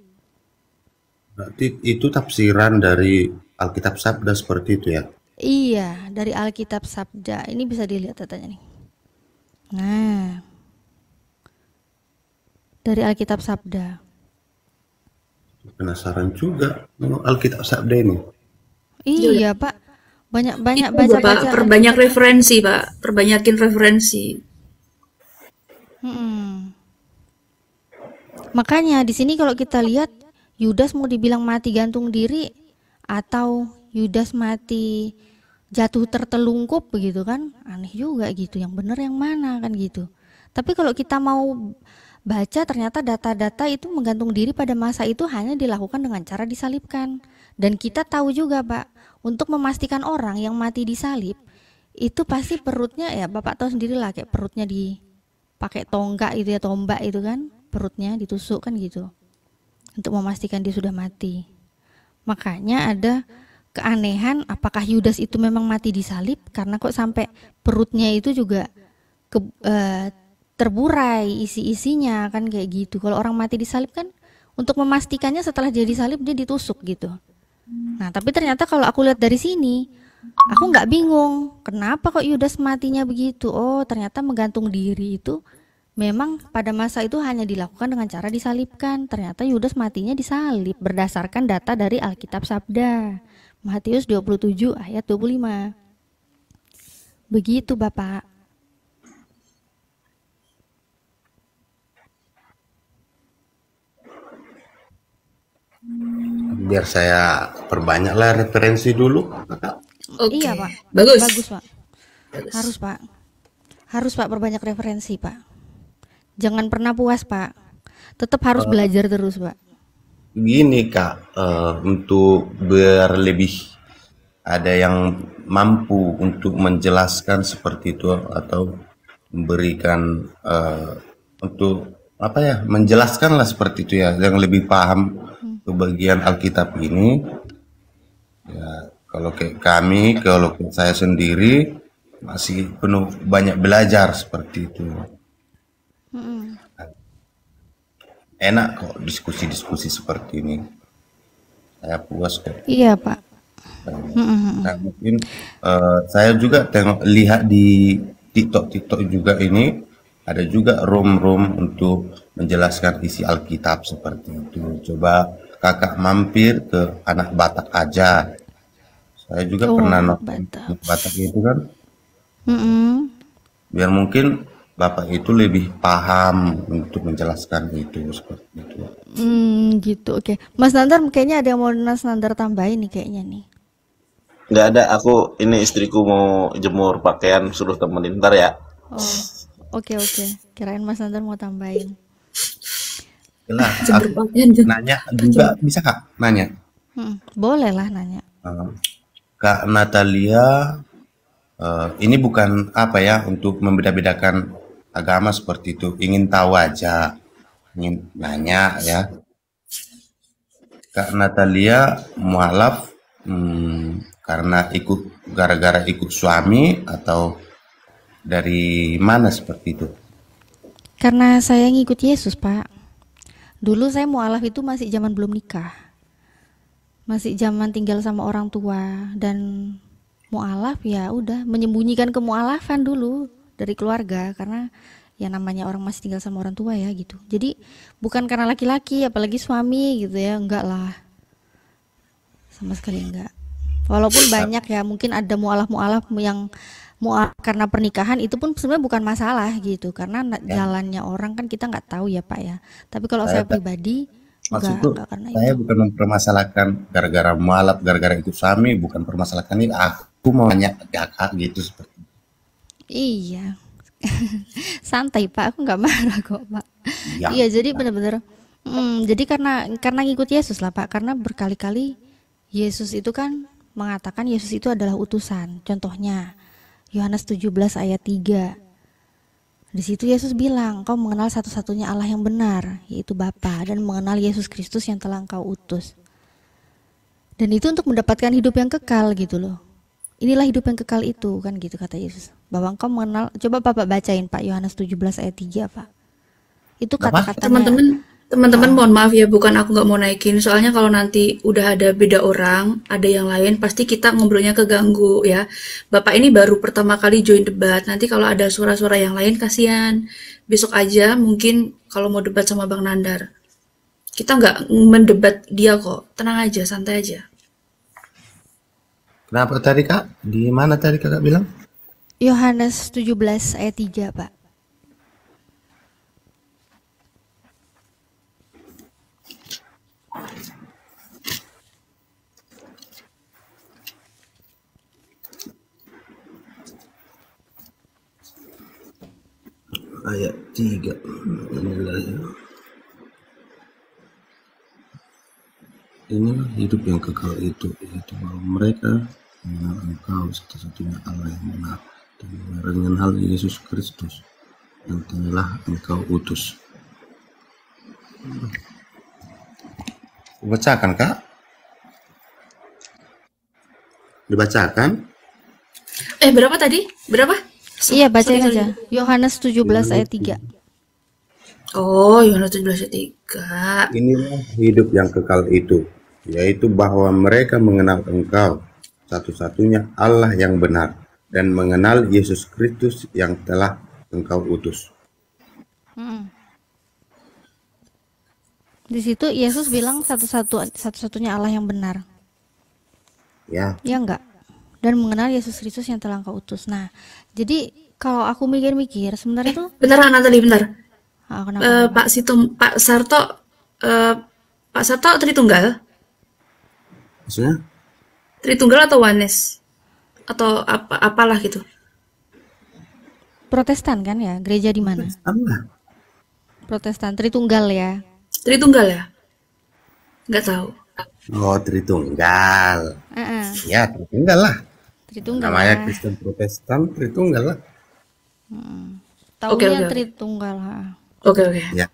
Berarti itu tafsiran dari Alkitab Sabda seperti itu ya? Iya, dari Alkitab Sabda. Ini bisa dilihat datanya nih. Nah, dari Alkitab Sabda. Penasaran juga Alkitab Sabda ini. Iya, iya. Pak. Banyak-banyak baca, baca Pak, perbanyak referensi, Pak. Perbanyakin referensi. Hmm. Makanya di sini kalau kita lihat Yudas mau dibilang mati gantung diri atau Yudas mati jatuh tertelungkup begitu kan aneh juga gitu yang benar yang mana kan gitu tapi kalau kita mau baca ternyata data-data itu menggantung diri pada masa itu hanya dilakukan dengan cara disalibkan. Dan kita tahu juga, Pak, untuk memastikan orang yang mati disalib itu pasti perutnya ya Bapak tahu sendiri lah kayak perutnya dipakai tonggak itu ya tombak itu kan perutnya ditusuk kan gitu untuk memastikan dia sudah mati makanya ada keanehan apakah Yudas itu memang mati disalib karena kok sampai perutnya itu juga ke, uh, terburai isi-isinya kan kayak gitu. Kalau orang mati disalib kan untuk memastikannya setelah jadi salib dia ditusuk gitu. Nah tapi ternyata kalau aku lihat dari sini, aku nggak bingung kenapa kok Yudas matinya begitu. Oh ternyata menggantung diri itu memang pada masa itu hanya dilakukan dengan cara disalibkan. Ternyata Yudas matinya disalib berdasarkan data dari Alkitab Sabda. Matius 27 ayat 25. Begitu Bapak. biar saya perbanyaklah referensi dulu Iya Pak. Bagus. Bagus Pak. Harus Pak. Harus Pak perbanyak referensi Pak. Jangan pernah puas Pak. Tetap harus uh, belajar terus Pak. Gini Kak, uh, untuk lebih ada yang mampu untuk menjelaskan seperti itu atau memberikan uh, untuk apa ya menjelaskanlah seperti itu ya yang lebih paham bagian Alkitab ini ya kalau kayak kami kalau saya sendiri masih penuh banyak belajar seperti itu mm. enak kok diskusi-diskusi seperti ini saya puas kok iya pak nah, mm. mungkin uh, saya juga tengok lihat di TikTok TikTok juga ini ada juga room-room untuk menjelaskan isi Alkitab seperti itu coba kakak mampir ke anak Batak aja. Saya juga oh, pernah nonton Batak. Batak itu kan. Mm -mm. Biar mungkin Bapak itu lebih paham untuk menjelaskan itu seperti itu. Hmm, gitu. Oke. Okay. Mas Nandar kayaknya ada yang mau Mas Nandar tambahin nih kayaknya nih. Nggak ada, aku ini istriku mau jemur pakaian suruh temenin ntar ya. Oh. Oke, okay, oke. Okay. Kirain Mas Nandar mau tambahin. Jelas, gitu. nanya juga bisa kak nanya? Hmm, boleh lah nanya. Ah, kak Natalia, uh, ini bukan apa ya untuk membeda-bedakan agama seperti itu. Ingin tahu aja, ingin nanya ya. Kak Natalia mualaf hmm, karena ikut gara-gara ikut suami atau dari mana seperti itu? Karena saya ngikut Yesus, Pak dulu saya mualaf itu masih zaman belum nikah masih zaman tinggal sama orang tua dan mualaf ya udah menyembunyikan kemualafan dulu dari keluarga karena ya namanya orang masih tinggal sama orang tua ya gitu jadi bukan karena laki-laki apalagi suami gitu ya enggak lah sama sekali enggak walaupun banyak ya mungkin ada mualaf mualaf yang mau karena pernikahan itu pun sebenarnya bukan masalah gitu karena ya. jalannya orang kan kita nggak tahu ya pak ya tapi kalau saya, saya pribadi maksud enggak karena saya itu. bukan mempermasalahkan gara-gara malap gara-gara itu suami bukan permasalahan ini aku mau nanya kakak gitu seperti iya santai pak aku nggak marah kok pak ya. iya jadi benar-benar hmm, jadi karena karena ngikut Yesus lah pak karena berkali-kali Yesus itu kan mengatakan Yesus itu adalah utusan contohnya Yohanes 17 ayat 3. Di situ Yesus bilang, "Kau mengenal satu-satunya Allah yang benar, yaitu Bapa, dan mengenal Yesus Kristus yang telah Engkau utus." Dan itu untuk mendapatkan hidup yang kekal gitu loh. Inilah hidup yang kekal itu kan gitu kata Yesus. Bahwa engkau mengenal, coba Bapak bacain Pak Yohanes 17 ayat 3, Pak. Itu kata-kata teman-teman Teman-teman mohon maaf ya, bukan aku nggak mau naikin. Soalnya kalau nanti udah ada beda orang, ada yang lain, pasti kita ngobrolnya keganggu ya. Bapak ini baru pertama kali join debat. Nanti kalau ada suara-suara yang lain, kasihan. Besok aja mungkin kalau mau debat sama Bang Nandar. Kita nggak mendebat dia kok. Tenang aja, santai aja. Kenapa tadi kak? Di mana tadi kakak bilang? Yohanes 17 ayat 3 pak. ayat 3 inilah ini inilah hidup yang kekal itu yaitu bahwa mereka mengenal engkau satu-satunya Allah yang benar dan mengenal Yesus Kristus yang telah engkau utus dibacakan kak dibacakan eh berapa tadi berapa iya, bacain aja. Yohanes 17 ayat 3. Oh, Yohanes 17 ayat 3. Inilah hidup yang kekal itu, yaitu bahwa mereka mengenal engkau, satu-satunya Allah yang benar, dan mengenal Yesus Kristus yang telah engkau utus. Hmm. Di situ Yesus bilang satu-satu satu-satunya Allah yang benar. Ya. Ya enggak? dan mengenal Yesus Kristus yang telah Engkau utus. Nah, jadi kalau aku mikir-mikir sebenarnya eh, tuh beneran Natali bener. Oh, kenapa, uh, Pak Situm Pak Sarto uh, Pak Sarto Tritunggal. Maksudnya? Tritunggal atau Wanes? Atau apa apalah gitu. Protestan kan ya? Gereja di mana? Protestan. Protestan Tritunggal ya. Tritunggal ya? Enggak tahu. Oh, Tritunggal. Uh -uh. Ya, Tritunggal lah. Tritunggal. Namanya Kristen Protestan Tritunggal lah. Hmm. Tahu okay, okay. Tritunggal ha. Oke okay, oke. Okay. Ya.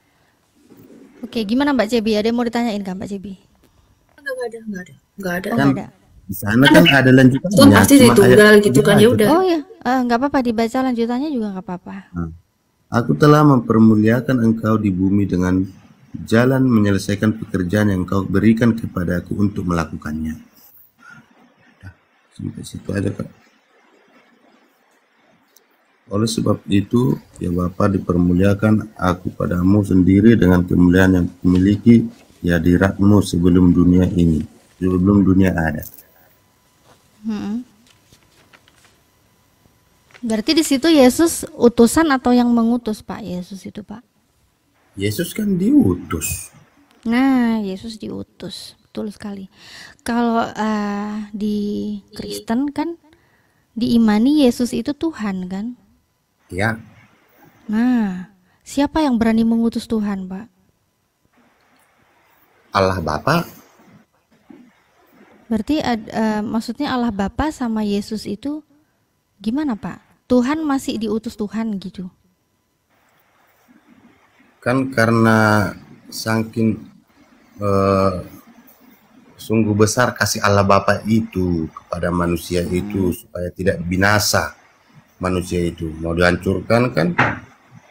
Oke, okay, gimana Mbak Cebi? Ada yang mau ditanyain kan Mbak Cebi? Enggak ada, enggak ada. Enggak ada. Enggak oh, kan ada. Di sana kan ada lanjutannya. Itu pasti ditunggal gitu kan ya udah. Oh ya, enggak eh, uh, apa-apa dibaca lanjutannya juga enggak apa-apa. Nah. Aku telah mempermuliakan engkau di bumi dengan jalan menyelesaikan pekerjaan yang kau berikan kepadaku untuk melakukannya sampai situ aja kak oleh sebab itu ya bapak dipermuliakan aku padamu sendiri dengan kemuliaan yang memiliki ya diratmu sebelum dunia ini sebelum dunia ada hmm. berarti di situ Yesus utusan atau yang mengutus Pak Yesus itu Pak Yesus kan diutus nah Yesus diutus betul sekali. Kalau uh, di Kristen kan diimani Yesus itu Tuhan kan? Ya. Nah, siapa yang berani mengutus Tuhan, Pak? Allah Bapa. Berarti uh, maksudnya Allah Bapa sama Yesus itu gimana, Pak? Tuhan masih diutus Tuhan gitu. Kan karena saking uh, sungguh besar kasih Allah Bapa itu kepada manusia itu hmm. supaya tidak binasa manusia itu mau dihancurkan kan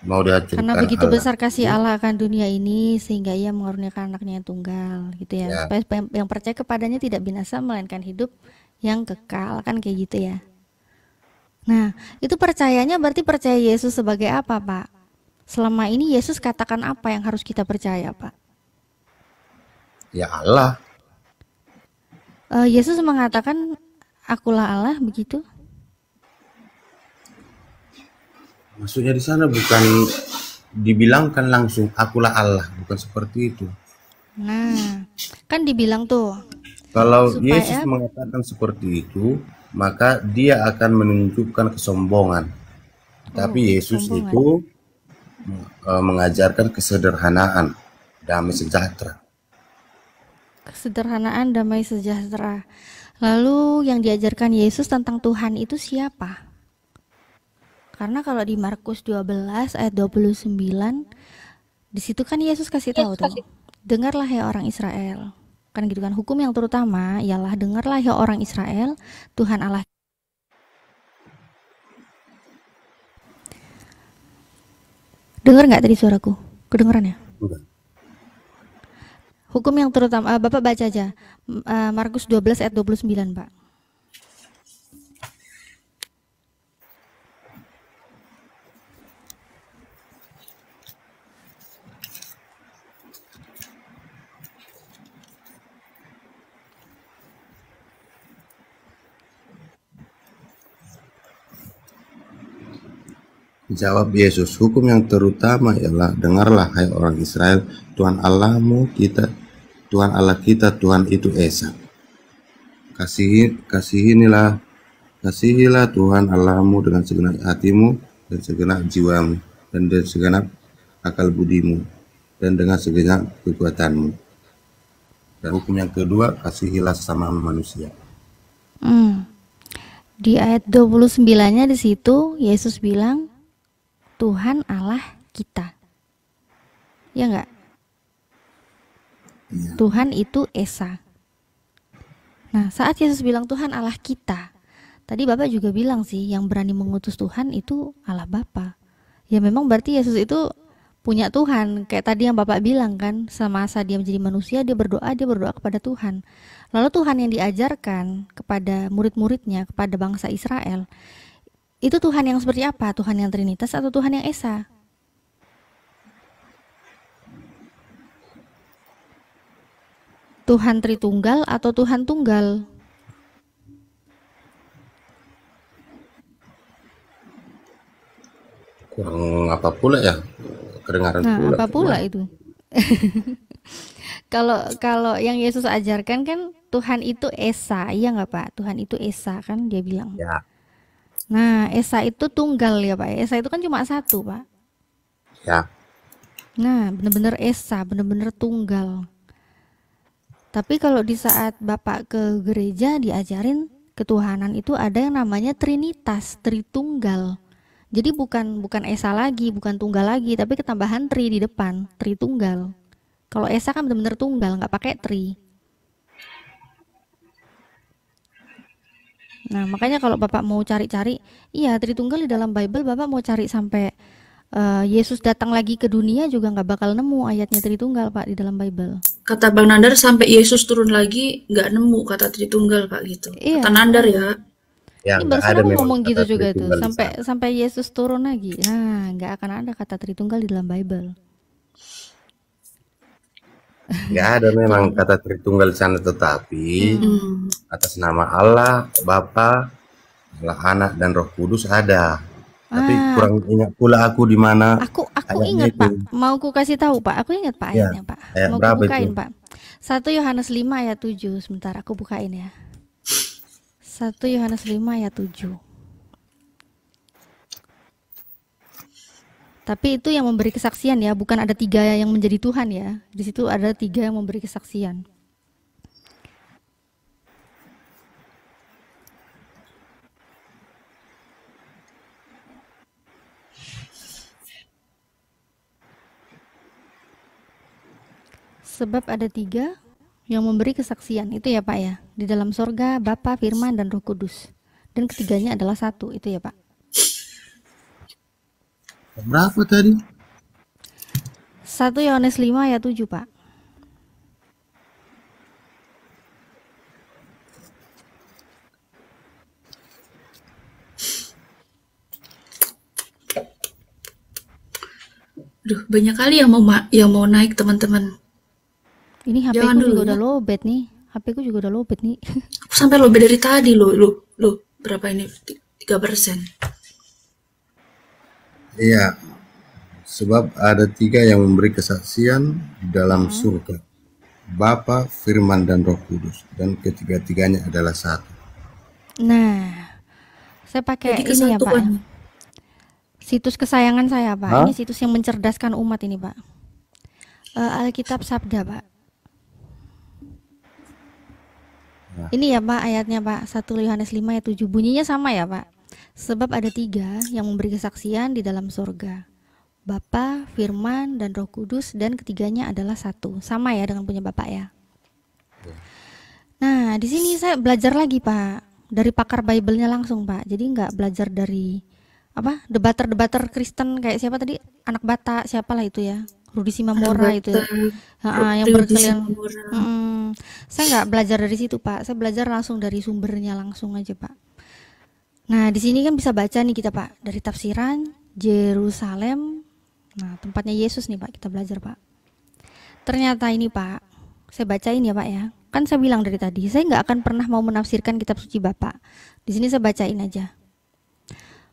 mau dihancurkan karena begitu Allah. besar kasih hmm. Allah akan dunia ini sehingga ia mengurniakan anaknya yang tunggal gitu ya, ya. supaya yang percaya kepadanya tidak binasa melainkan hidup yang kekal kan kayak gitu ya nah itu percayanya berarti percaya Yesus sebagai apa pak selama ini Yesus katakan apa yang harus kita percaya pak ya Allah uh, Yesus mengatakan akulah Allah begitu? Maksudnya di sana bukan dibilangkan langsung akulah Allah, bukan seperti itu. Nah, kan dibilang tuh. Kalau supaya... Yesus mengatakan seperti itu, maka dia akan menunjukkan kesombongan. Oh, Tapi Yesus kesombongan. itu eh, mengajarkan kesederhanaan, damai sejahtera kesederhanaan, damai sejahtera. Lalu yang diajarkan Yesus tentang Tuhan itu siapa? Karena kalau di Markus 12 ayat 29 di situ kan Yesus kasih tahu tuh. Dengarlah ya orang Israel. Kan gitu kan hukum yang terutama ialah dengarlah ya orang Israel, Tuhan Allah Dengar nggak tadi suaraku? Kedengeran ya? Hukum yang terutama, uh, Bapak baca aja, uh, Markus 12 ayat 29 Pak. Jawab Yesus, hukum yang terutama ialah dengarlah hai orang Israel, Tuhan Allahmu kita, Tuhan Allah kita, Tuhan itu Esa. kasih kasihinilah, kasihilah Tuhan Allahmu dengan segenap hatimu dan segenap jiwamu dan dengan segenap akal budimu dan dengan segenap kekuatanmu. Dan hukum yang kedua, kasihilah sama manusia. Hmm. Di ayat 29-nya di situ Yesus bilang, Tuhan Allah kita. Ya enggak? Ya. Tuhan itu Esa. Nah, saat Yesus bilang Tuhan Allah kita, tadi Bapak juga bilang sih yang berani mengutus Tuhan itu Allah Bapa. Ya memang berarti Yesus itu punya Tuhan. Kayak tadi yang Bapak bilang kan, semasa dia menjadi manusia dia berdoa, dia berdoa kepada Tuhan. Lalu Tuhan yang diajarkan kepada murid-muridnya, kepada bangsa Israel, itu Tuhan yang seperti apa? Tuhan yang Trinitas atau Tuhan yang Esa? Tuhan Tritunggal atau Tuhan Tunggal? Kurang apa pula ya? Kedengaran nah, pula. apa pula itu? kalau kalau yang Yesus ajarkan kan Tuhan itu Esa, iya nggak Pak? Tuhan itu Esa kan dia bilang. Ya, Nah, Esa itu tunggal ya Pak. Esa itu kan cuma satu Pak. Ya. Nah, benar-benar Esa, benar-benar tunggal. Tapi kalau di saat Bapak ke gereja diajarin ketuhanan itu ada yang namanya Trinitas, Tritunggal. Jadi bukan bukan Esa lagi, bukan tunggal lagi, tapi ketambahan Tri di depan, Tritunggal. Kalau Esa kan benar-benar tunggal, nggak pakai Tri. Nah, makanya kalau Bapak mau cari-cari, iya Tritunggal di dalam Bible Bapak mau cari sampai uh, Yesus datang lagi ke dunia juga nggak bakal nemu ayatnya Tritunggal Pak di dalam Bible. Kata Bang Nandar sampai Yesus turun lagi nggak nemu kata Tritunggal Pak gitu. Iya. Kata Nandar ya. Ya, Ini iya, Bang ada ngomong gitu juga itu sampai sampai Yesus turun lagi. Nah, nggak akan ada kata Tritunggal di dalam Bible. Ya ada memang kata Tritunggal di sana tetapi hmm. atas nama Allah Bapa Allah Anak dan Roh Kudus ada ah. tapi kurang ingat pula aku di mana aku aku ingat itu. pak mau ku kasih tahu pak aku ingat pak iya. ayatnya ya, pak ayat mau berapa bukain itu? pak 1 Yohanes 5 ayat 7 sebentar aku bukain ya 1 Yohanes 5 ayat 7 Tapi itu yang memberi kesaksian ya, bukan ada tiga yang menjadi Tuhan ya. Di situ ada tiga yang memberi kesaksian. Sebab ada tiga yang memberi kesaksian, itu ya Pak ya. Di dalam sorga, Bapa, Firman, dan Roh Kudus. Dan ketiganya adalah satu, itu ya Pak. Berapa tadi? 1 Yohanes 5 ayat 7, Pak. Duh, banyak kali yang mau yang mau naik teman-teman. Ini HP Jangan ku dulu. juga udah ya. lobet nih. HP ku juga udah lobet nih. Aku sampai lobet dari tadi loh, lo lo Berapa ini? 3 persen. Iya. Sebab ada tiga yang memberi kesaksian di dalam hmm. surga. Bapa, Firman, dan Roh Kudus. Dan ketiga-tiganya adalah satu. Nah, saya pakai Jadi ini ya Pak. Kan? Situs kesayangan saya Pak. Hah? Ini situs yang mencerdaskan umat ini Pak. Uh, Alkitab Sabda Pak. Nah. Ini ya Pak ayatnya Pak. 1 Yohanes 5 ayat 7. Bunyinya sama ya Pak? Sebab ada tiga yang memberi kesaksian di dalam surga. Bapa, Firman, dan Roh Kudus, dan ketiganya adalah satu. Sama ya dengan punya Bapak ya. Nah, di sini saya belajar lagi Pak dari pakar Bible-nya langsung Pak. Jadi nggak belajar dari apa debater-debater Kristen kayak siapa tadi anak Bata siapalah itu ya Rudi Simamora itu ya. Ha, yang berkeliling. Hmm, saya nggak belajar dari situ Pak. Saya belajar langsung dari sumbernya langsung aja Pak. Nah, di sini kan bisa baca nih kita, Pak, dari tafsiran Jerusalem. Nah, tempatnya Yesus nih, Pak, kita belajar, Pak. Ternyata ini, Pak, saya bacain ya, Pak ya. Kan saya bilang dari tadi, saya nggak akan pernah mau menafsirkan kitab suci Bapak. Di sini saya bacain aja.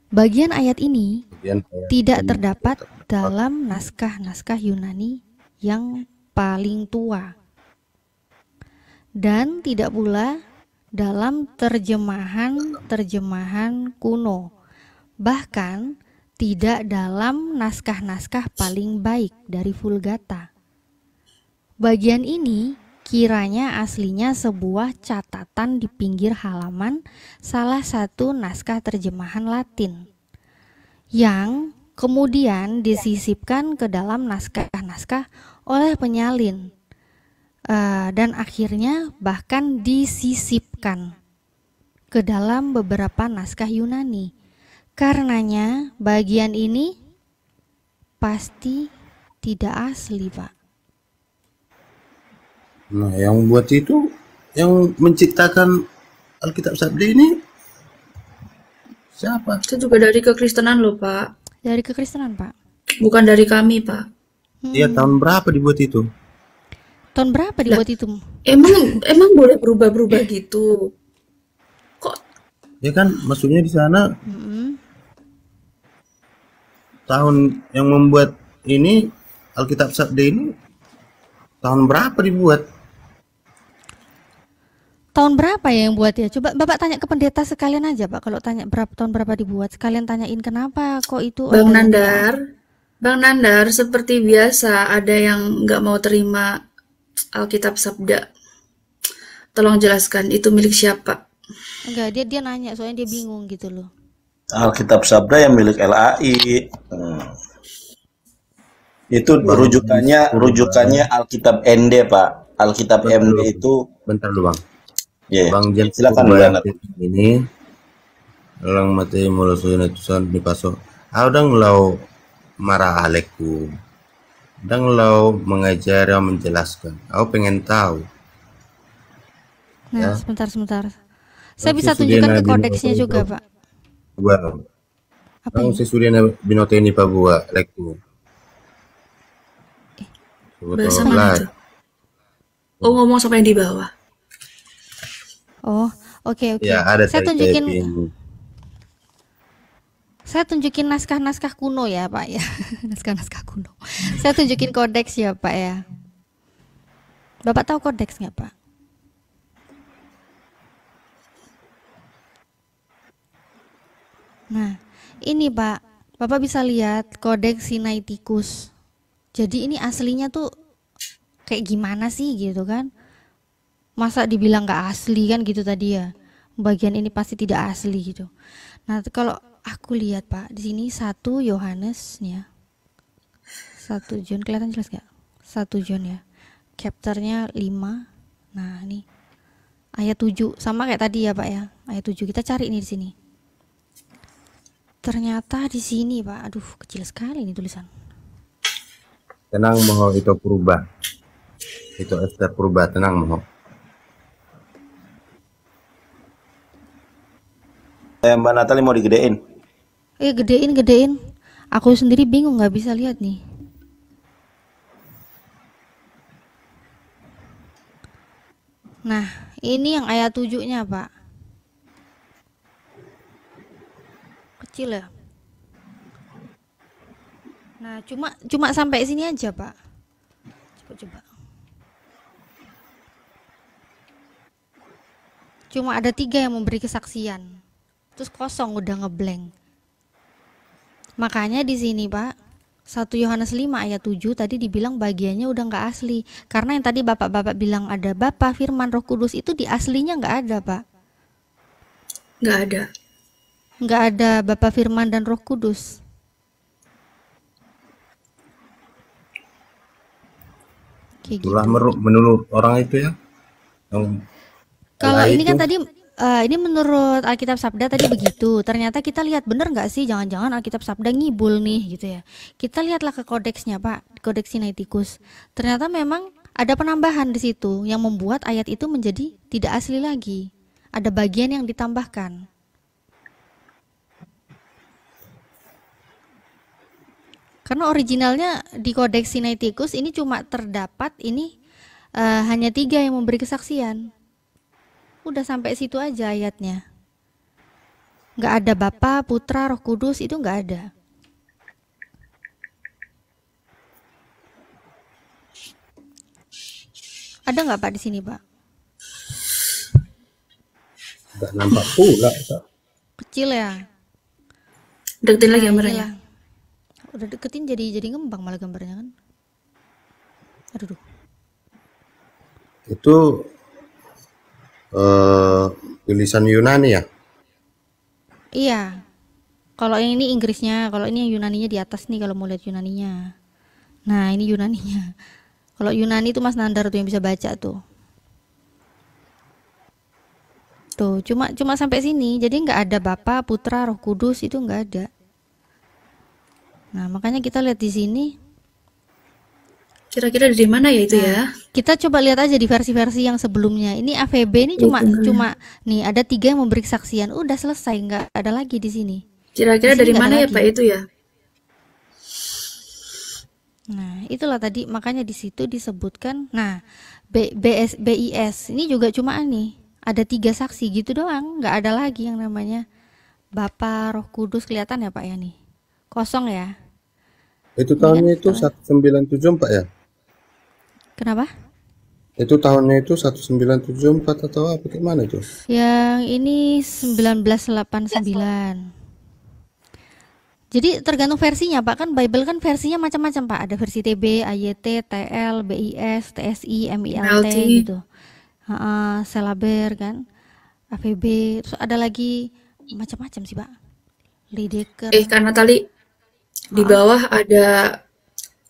Bagian ayat ini Bagian ayat tidak ini terdapat dalam naskah-naskah Yunani yang paling tua dan tidak pula dalam terjemahan-terjemahan kuno, bahkan tidak dalam naskah-naskah paling baik dari Vulgata. Bagian ini kiranya aslinya sebuah catatan di pinggir halaman salah satu naskah terjemahan Latin yang kemudian disisipkan ke dalam naskah-naskah oleh penyalin Eh, dan akhirnya bahkan disisipkan ke dalam beberapa naskah Yunani. Karenanya bagian ini pasti tidak asli, Pak. Nah, yang buat itu yang menciptakan Alkitab Sabda ini siapa? Itu juga dari kekristenan loh, Pak. Dari kekristenan, Pak. Bukan dari kami, Pak. Iya, hmm. tahun berapa dibuat itu? Tahun berapa dibuat nah, itu? Emang emang boleh berubah-berubah iya. gitu. Kok Ya kan maksudnya di sana mm -hmm. tahun yang membuat ini Alkitab Sabda ini tahun berapa dibuat? Tahun berapa ya yang buat ya? Coba Bapak tanya ke pendeta sekalian aja, Pak. Kalau tanya berapa tahun berapa dibuat, sekalian tanyain kenapa kok itu Bang Nandar. Bang Nandar, seperti biasa ada yang nggak mau terima Alkitab Sabda. Tolong jelaskan itu milik siapa? Enggak, dia dia nanya soalnya dia bingung gitu loh. Alkitab Sabda yang milik LAI. Hmm. Itu rujukannya rujukannya Alkitab ND, Pak. Alkitab MD itu bentar dulu, Bang. Yeah. Iya. Bang Jan, silakan Bang. Ini Alang mati mulusuna tusan di paso. Audang ah, ngelau marah alekum. Dang lo mengajar yang menjelaskan. Aku pengen tahu. Nah, ya. sebentar sebentar. Saya bisa tunjukkan ke kodeksnya juga, Pak. Wow. Apa? yang saya Sesuriana Binoto ini Papua, lekku. Eh, bahasa mana Oh, ngomong sampai yang di bawah. Oh, oke okay, oke. Okay. Ya, saya tunjukin. Saya tunjukin naskah-naskah kuno ya Pak ya. Naskah-naskah kuno. Saya tunjukin kodeks ya Pak ya. Bapak tahu kodeks nggak Pak? Nah, ini Pak, Bapak bisa lihat kodeks Sinaiticus. Jadi ini aslinya tuh kayak gimana sih gitu kan? Masa dibilang nggak asli kan gitu tadi ya? Bagian ini pasti tidak asli gitu. Nah, kalau Aku lihat Pak, di sini satu Yohanesnya. Satu John kelihatan jelas gak? Satu John ya. Chapternya lima. Nah, ini ayat 7 sama kayak tadi ya Pak ya. Ayat 7 kita cari ini di sini. Ternyata di sini Pak. Aduh, kecil sekali ini tulisan. Tenang moho itu purba. Itu Esther purba, tenang moho. Eh, Mbak Natali mau digedein eh gedein gedein aku sendiri bingung nggak bisa lihat nih nah ini yang ayat tujuhnya pak kecil ya nah cuma cuma sampai sini aja pak coba coba cuma ada tiga yang memberi kesaksian terus kosong udah ngeblank Makanya di sini, Pak, 1 Yohanes 5 ayat 7 tadi dibilang bagiannya udah nggak asli. Karena yang tadi Bapak-bapak bilang ada Bapak Firman Roh Kudus itu di aslinya nggak ada, Pak. Nggak ada. Nggak ada Bapak Firman dan Roh Kudus. Kayak gitu. menurut orang itu ya. Yang kalau ini kan tadi uh, ini menurut Alkitab Sabda tadi begitu. Ternyata kita lihat benar nggak sih? Jangan-jangan Alkitab Sabda ngibul nih gitu ya. Kita lihatlah ke kodeksnya Pak, kodeks Sinaiticus. Ternyata memang ada penambahan di situ yang membuat ayat itu menjadi tidak asli lagi. Ada bagian yang ditambahkan. Karena originalnya di kodeks Sinaiticus ini cuma terdapat ini uh, hanya tiga yang memberi kesaksian udah sampai situ aja ayatnya nggak ada Bapa, Putra, Roh Kudus itu nggak ada. Ada nggak Pak di sini Pak? Nggak nampak pula Pak. Kecil ya. Deketin lagi iya, gambarnya. Iya, iya. Udah deketin jadi jadi ngembang malah gambarnya kan. Aduh. Itu uh, tulisan Yunani ya? Iya. Kalau yang ini Inggrisnya, kalau ini yang Yunaninya di atas nih kalau mau lihat Yunaninya. Nah, ini Yunaninya. Kalau Yunani itu Mas Nandar tuh yang bisa baca tuh. Tuh, cuma cuma sampai sini. Jadi nggak ada Bapa, Putra, Roh Kudus itu nggak ada. Nah, makanya kita lihat di sini Kira-kira dari mana ya itu nah, ya? Kita coba lihat aja di versi-versi yang sebelumnya. Ini AVB ini oh, cuma ya, cuma nih ada tiga yang memberi kesaksian. Udah selesai nggak ada lagi di sini. Kira-kira dari mana ya lagi. Pak itu ya? Nah, itulah tadi makanya di situ disebutkan. Nah, B, BS, BIS ini juga cuma nih ada tiga saksi gitu doang, nggak ada lagi yang namanya Bapak Roh Kudus kelihatan ya Pak ya nih, kosong ya. Itu tahunnya itu tujuh Pak ya? Kenapa? Itu tahunnya itu 1974 atau apa gimana itu? Yang ini 1989. Jadi tergantung versinya Pak kan Bible kan versinya macam-macam Pak. Ada versi TB, AYT, TL, BIS, TSI, MILT gitu. Uh, Selaber kan. AVB, terus ada lagi macam-macam sih Pak. Lideker. Eh karena tali di bawah ada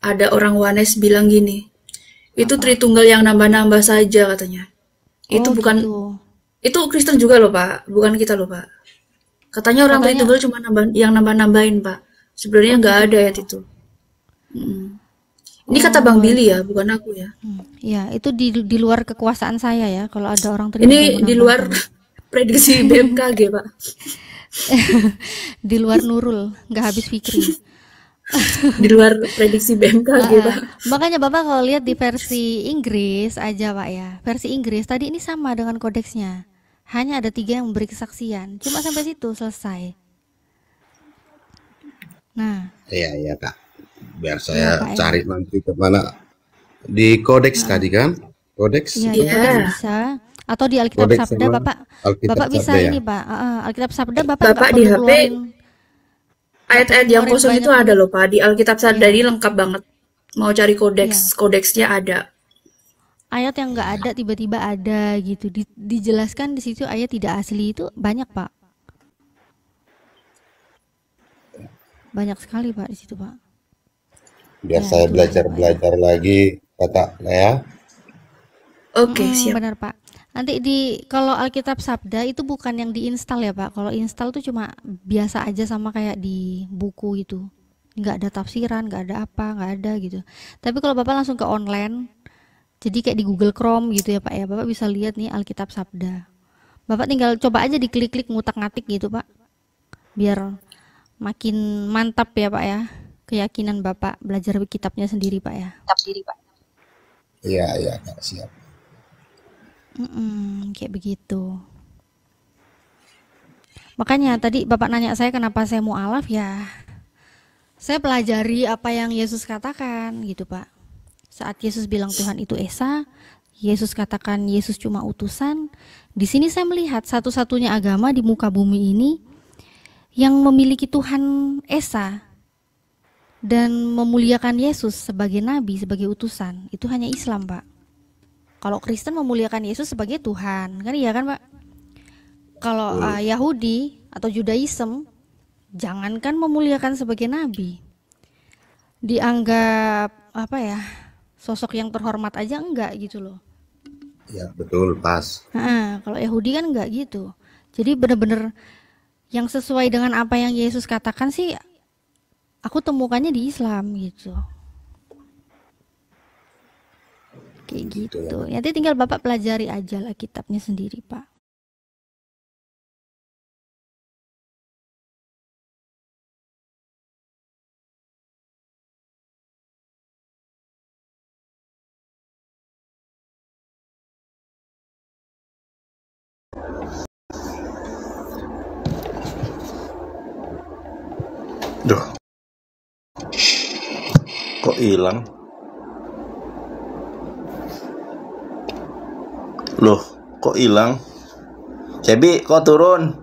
ada orang Wanes bilang gini itu apa? Tritunggal yang nambah-nambah saja katanya. Itu oh, bukan gitu. itu Kristen juga loh Pak, bukan kita loh Pak. Katanya orang katanya... Tritunggal cuma nambah yang nambah-nambahin Pak. Sebenarnya nggak oh, gitu. ada ya itu. Hmm. Ini oh, kata Bang oh, Billy ya, gitu. bukan aku ya. ya itu di di luar kekuasaan saya ya kalau ada orang Tritunggal. Ini di luar prediksi BMKG Pak. di luar Nurul, nggak habis pikir. di luar prediksi BMKG uh, pak. Makanya bapak kalau lihat di versi Inggris aja pak ya, versi Inggris tadi ini sama dengan kodeksnya, hanya ada tiga yang memberi kesaksian, cuma sampai situ selesai. Nah. Iya iya kak, biar saya iya, ya, pak, cari ya. nanti mana di kodeks nah. tadi kan, kodeks. Iya ya. bisa atau di Alkitab kodeks Sabda Bapak Alkitab Bapak Sabda bisa ya? ini Pak uh, Alkitab Sabda eh, Bapak Bapak di HP ayat-ayat yang kosong itu kan? ada loh pak di Alkitab Sadari iya. yeah. lengkap banget mau cari kodeks yeah. kodeksnya ada ayat yang nggak ada tiba-tiba ada gitu di, dijelaskan di situ ayat tidak asli itu banyak pak banyak sekali pak di situ pak biar ya, saya belajar belajar lagi kata ya oke okay, hmm, siap benar pak Nanti di kalau Alkitab Sabda itu bukan yang diinstal ya Pak. Kalau install tuh cuma biasa aja sama kayak di buku gitu. Nggak ada tafsiran, nggak ada apa, nggak ada gitu. Tapi kalau Bapak langsung ke online, jadi kayak di Google Chrome gitu ya Pak ya. Bapak bisa lihat nih Alkitab Sabda. Bapak tinggal coba aja diklik-klik ngutak-ngatik gitu Pak. Biar makin mantap ya Pak ya. Keyakinan Bapak belajar kitabnya sendiri Pak ya. Kitab sendiri Pak. Iya, iya, siap. Mm-mm, kayak begitu. Makanya tadi Bapak nanya saya kenapa saya mau alaf ya. Saya pelajari apa yang Yesus katakan gitu, Pak. Saat Yesus bilang Tuhan itu Esa, Yesus katakan Yesus cuma utusan. Di sini saya melihat satu-satunya agama di muka bumi ini yang memiliki Tuhan Esa dan memuliakan Yesus sebagai nabi, sebagai utusan. Itu hanya Islam, Pak. Kalau Kristen memuliakan Yesus sebagai Tuhan, kan iya kan Pak? Kalau uh, Yahudi atau Judaism, jangankan memuliakan sebagai nabi, dianggap apa ya sosok yang terhormat aja enggak gitu loh. Ya betul pas. Nah, kalau Yahudi kan enggak gitu. Jadi bener-bener yang sesuai dengan apa yang Yesus katakan sih, aku temukannya di Islam gitu. kayak gitu. gitu. Nanti tinggal Bapak pelajari aja lah kitabnya sendiri, Pak. Duh. Kok hilang? Loh, kok hilang? Cebi, kok turun?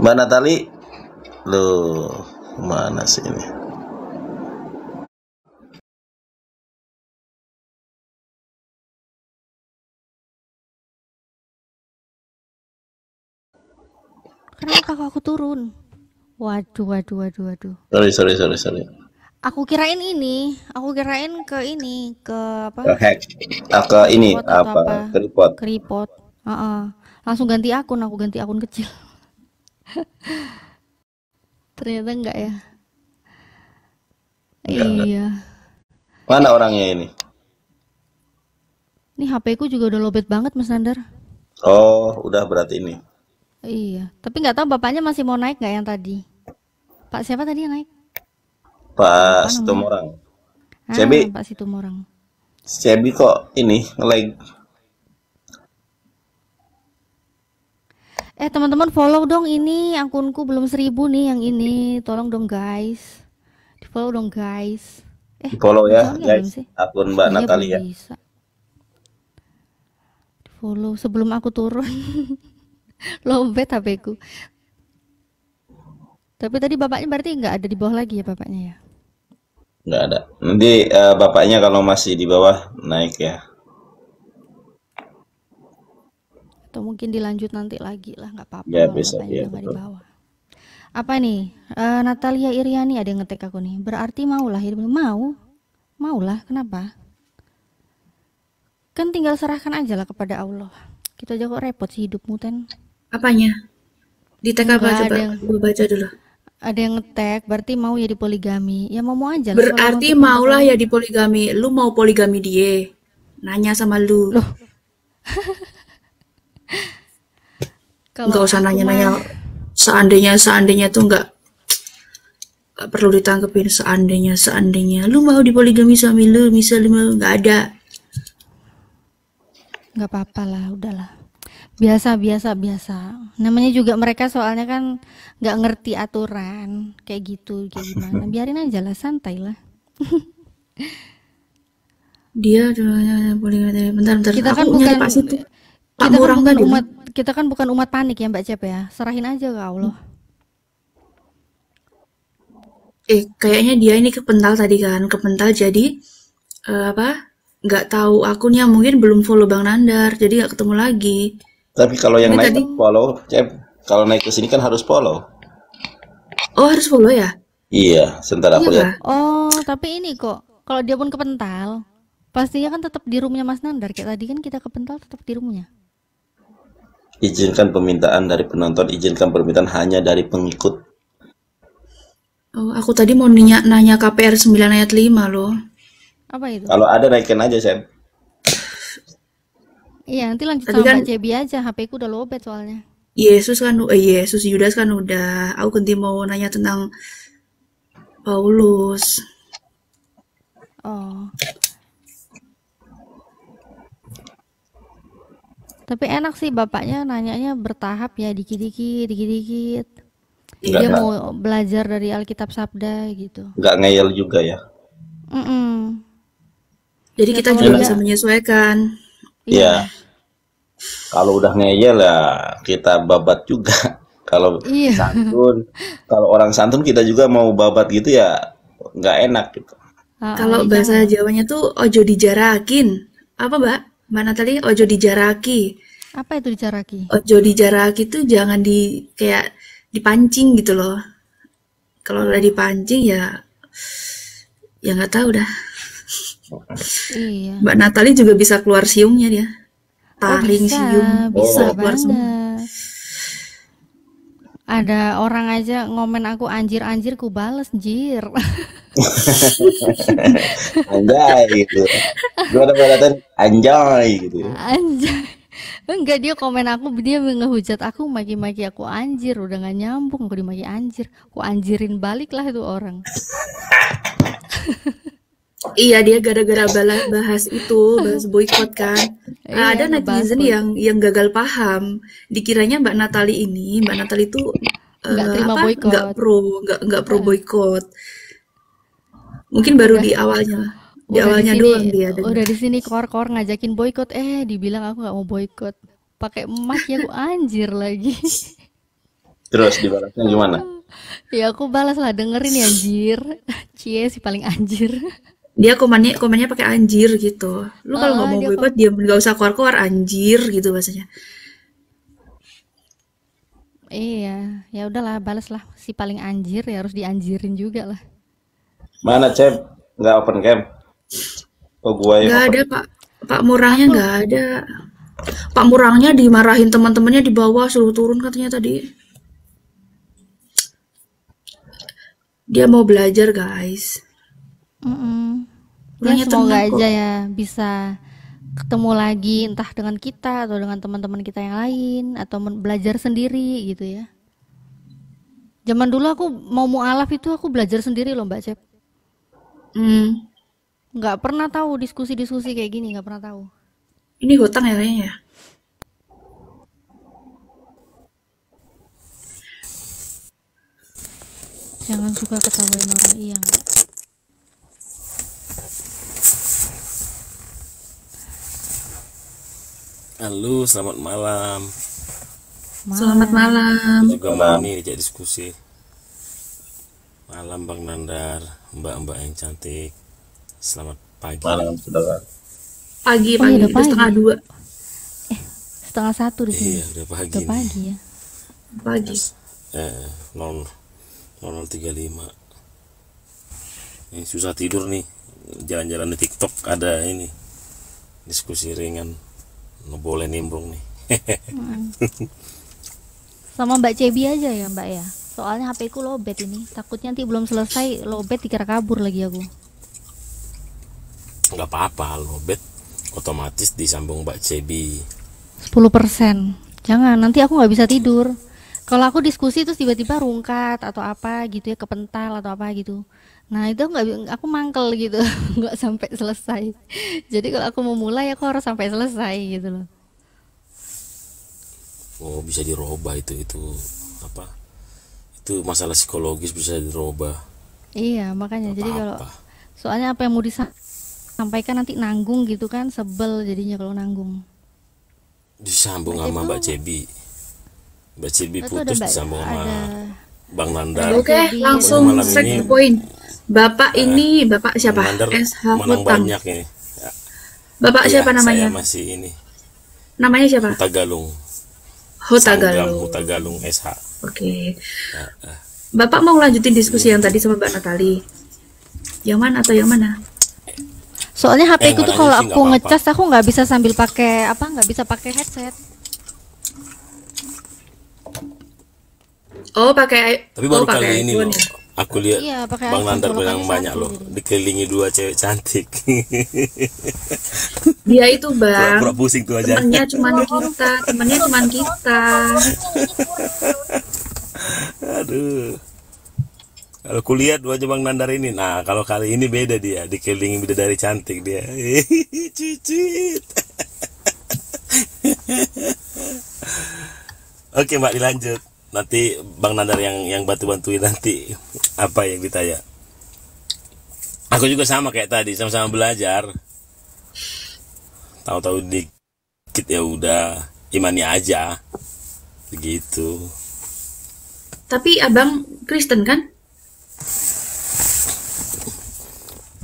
Mbak Natali? Loh, mana sih ini? Kenapa kakakku turun? Waduh, waduh, waduh, waduh. Sorry, sorry, sorry, sorry. Aku kirain ini, aku kirain ke ini, ke apa? Ke hack, ah, ke ini apa? apa? Ke report. Uh -uh. Langsung ganti akun, aku ganti akun kecil. Ternyata enggak ya? Enggak, iya. Enggak. Mana orangnya ini? Ini HP ku juga udah lobet banget, Mas Nandar. Oh, udah berarti ini. Iya, tapi nggak tahu bapaknya masih mau naik nggak yang tadi? Pak siapa tadi yang naik? Pak Situmorang. Ah, Cebi. Pak Situmorang. Cebi kok ini nge-lag. Eh teman-teman follow dong ini akunku belum seribu nih yang ini tolong dong guys di follow dong guys eh di follow ya guys akun Mbak iya, Natalia bisa. di follow sebelum aku turun lowbat HP ku tapi tadi bapaknya berarti nggak ada di bawah lagi ya bapaknya ya nggak ada nanti uh, bapaknya kalau masih di bawah naik ya atau mungkin dilanjut nanti lagi lah nggak apa-apa ya, bisa, ya, di bawah apa nih uh, Natalia Iriani ada yang ngetik aku nih berarti maulah ya mau maulah kenapa kan tinggal serahkan aja lah kepada Allah kita jago repot sih hidupmu ten apanya di TK apa coba yang... baca dulu ada yang ngetek berarti mau ya poligami ya mau mau aja berarti mau maulah ya poligami lu mau poligami dia nanya sama lu loh nggak usah nanya-nanya seandainya seandainya tuh nggak perlu ditangkepin seandainya seandainya lu mau dipoligami sama lu misalnya lu nggak ada nggak apa-apa lah udahlah biasa biasa biasa namanya juga mereka soalnya kan nggak ngerti aturan kayak gitu kayak gimana biarin aja lah santai lah dia dulunya boleh bentar bentar kita kan bukan Pak situ Pak kita kan bukan umat umat kita kan bukan umat panik ya Mbak Cep ya serahin aja ke Allah eh kayaknya dia ini kepental tadi kan kepental jadi uh, apa nggak tahu akunnya mungkin belum follow Bang Nandar jadi nggak ketemu lagi tapi kalau yang Tapi naik tadi... follow Cep, eh, kalau naik ke sini kan harus follow oh harus follow ya iya sebentar aku iya lihat oh tapi ini kok kalau dia pun kepental pastinya kan tetap di roomnya Mas Nandar kayak tadi kan kita kepental tetap di roomnya izinkan permintaan dari penonton izinkan permintaan hanya dari pengikut Oh, aku tadi mau nanya, nanya KPR 9 ayat 5 loh. Apa itu? Kalau ada naikin aja, sen. Iya, nanti lanjut sama kan, JB aja. HP ku udah lobet soalnya. Yesus kan, eh, Yesus Yudas kan udah. Aku ganti mau nanya tentang Paulus. Oh. Tapi enak sih bapaknya nanyanya bertahap ya, dikit-dikit, dikit-dikit. Iya Dia enggak. mau belajar dari Alkitab Sabda gitu. Gak ngeyel juga ya? Mm -mm. Jadi iya, kita juga bisa menyesuaikan. Iya. iya. Kalau udah ngeyel ya kita babat juga. Kalau iya. santun, kalau orang santun kita juga mau babat gitu ya nggak enak gitu. Ah, ah, kalau iya. bahasa Jawanya tuh ojo dijarakin. Apa, Mbak? Mbak Natali ojo dijaraki. Apa itu dijaraki? Ojo dijaraki tuh jangan di kayak dipancing gitu loh. Kalau udah dipancing ya ya nggak tahu dah. Iya. Mbak Natali juga bisa keluar siungnya dia. Oh, Taring oh, bisa, siung. Bisa oh. keluar siung. Ada orang aja ngomen aku anjir-anjir ku bales jir. Anjay gitu. Gua ada perkataan anjay gitu. Anjay. Enggak dia komen aku dia ngehujat aku maki-maki aku anjir udah gak nyambung aku dimaki anjir. Ku anjirin balik lah itu orang. Iya dia gara-gara balas bahas itu bahas boykot kan. iya, ada netizen yang yang gagal paham. Dikiranya Mbak Natali ini Mbak Natali itu nggak uh, nggak pro nggak nggak pro iya. boykot. Mungkin baru Udah. di awalnya di awalnya di sini, doang dia. Udah di sini kor-kor ngajakin boykot eh dibilang aku nggak mau boykot. Pakai emas ya aku anjir lagi. Terus dibalasnya gimana? ya aku balas lah dengerin ya anjir. Cie si paling anjir dia komannya komannya pakai anjir gitu lu kalau nggak uh, mau boikot dia nggak usah keluar keluar anjir gitu bahasanya iya ya udahlah balas lah si paling anjir ya harus dianjirin juga lah mana cem nggak open cam oh gua yang nggak ada pak pak murahnya nggak ada pak murahnya dimarahin teman-temannya di bawah suruh turun katanya tadi dia mau belajar guys mm -mm ya, semoga aja ya bisa ketemu lagi entah dengan kita atau dengan teman-teman kita yang lain atau belajar sendiri gitu ya zaman dulu aku mau mualaf itu aku belajar sendiri loh mbak Cep hmm. nggak pernah tahu diskusi-diskusi kayak gini nggak pernah tahu ini hutang ya kayaknya ya? jangan suka ketawain orang iya Halo, selamat malam. Selamat malam. juga malam ini diajak diskusi. Malam Bang Nandar, Mbak-mbak yang cantik. Selamat pagi. Malam, saudara. Pagi, pagi, oh, iya, pagi. udah pagi. setengah dua. Eh, setengah satu di sini. Iya, udah pagi. Udah pagi ya. Pagi. Eh, nol nol tiga lima. Ini susah tidur nih. Jalan-jalan di TikTok ada ini diskusi ringan nggak boleh nimbrung nih hmm. sama Mbak Cebi aja ya Mbak ya soalnya HP ku lobet ini takutnya nanti belum selesai lobet dikira kabur lagi aku nggak apa-apa lobet otomatis disambung Mbak Cebi 10% jangan nanti aku nggak bisa tidur kalau aku diskusi terus tiba-tiba rungkat atau apa gitu ya kepental atau apa gitu Nah itu nggak aku mangkel gitu, nggak sampai selesai. Jadi kalau aku mau mulai aku harus sampai selesai gitu loh. Oh bisa dirubah itu itu apa? Itu masalah psikologis bisa dirubah. Iya makanya apa-apa. jadi kalau soalnya apa yang mau disampaikan nanti nanggung gitu kan sebel jadinya kalau nanggung. Disambung nah, sama Mbak Cebi. Mbak Cebi putus disambung sama Bang Nanda. Oke, langsung set the point Bapak nah, ini Bapak siapa? SH Hutang. banyak ini. Ya. Bapak ya, siapa namanya? Saya masih ini. Namanya siapa? Hutagalung. Hutagalung. Hutagalung SH. Oke. Okay. Nah, eh. Bapak mau lanjutin diskusi ini. yang tadi sama Mbak Natali. Yang mana atau yang mana? Soalnya HP eh, ku tuh kalau aku ngecas aku nggak bisa sambil pakai apa nggak bisa pakai headset. Oh pakai. Tapi baru oh, kali ini loh ya? aku lihat iya, bang Nandar bilang banyak loh gitu. dikelilingi dua cewek cantik dia itu bang pura, pura pusing tuh aja temennya cuman kita temennya cuman kita aduh kalau kuliah dua bang Nandar ini nah kalau kali ini beda dia dikelilingi beda dari cantik dia cicit oke mbak dilanjut nanti Bang Nadar yang yang bantu-bantuin nanti apa yang ditanya. Aku juga sama kayak tadi, sama-sama belajar. Tahu-tahu dikit ya udah imani aja. Begitu. Tapi Abang Kristen kan?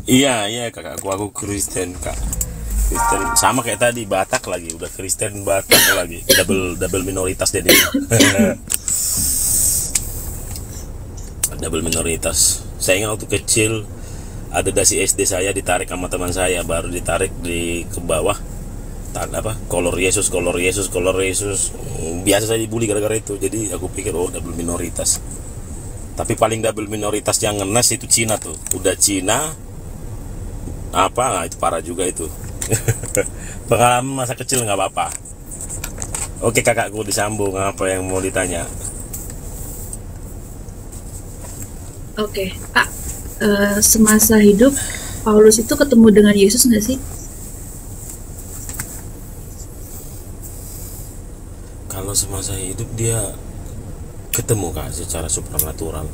Iya, iya kakak aku aku Kristen, Kak. Kristen sama kayak tadi Batak lagi, udah Kristen Batak lagi. Double double minoritas jadi. double minoritas saya ingat waktu kecil ada dasi SD saya ditarik sama teman saya baru ditarik di ke bawah apa kolor Yesus kolor Yesus kolor Yesus biasa saya dibully gara-gara itu jadi aku pikir oh double minoritas tapi paling double minoritas yang ngenes itu Cina tuh udah Cina apa nah, itu parah juga itu pengalaman masa kecil nggak apa-apa oke kakakku disambung apa yang mau ditanya Oke, okay. Pak, uh, semasa hidup Paulus itu ketemu dengan Yesus nggak sih? Kalau semasa hidup dia ketemu kak secara supranatural,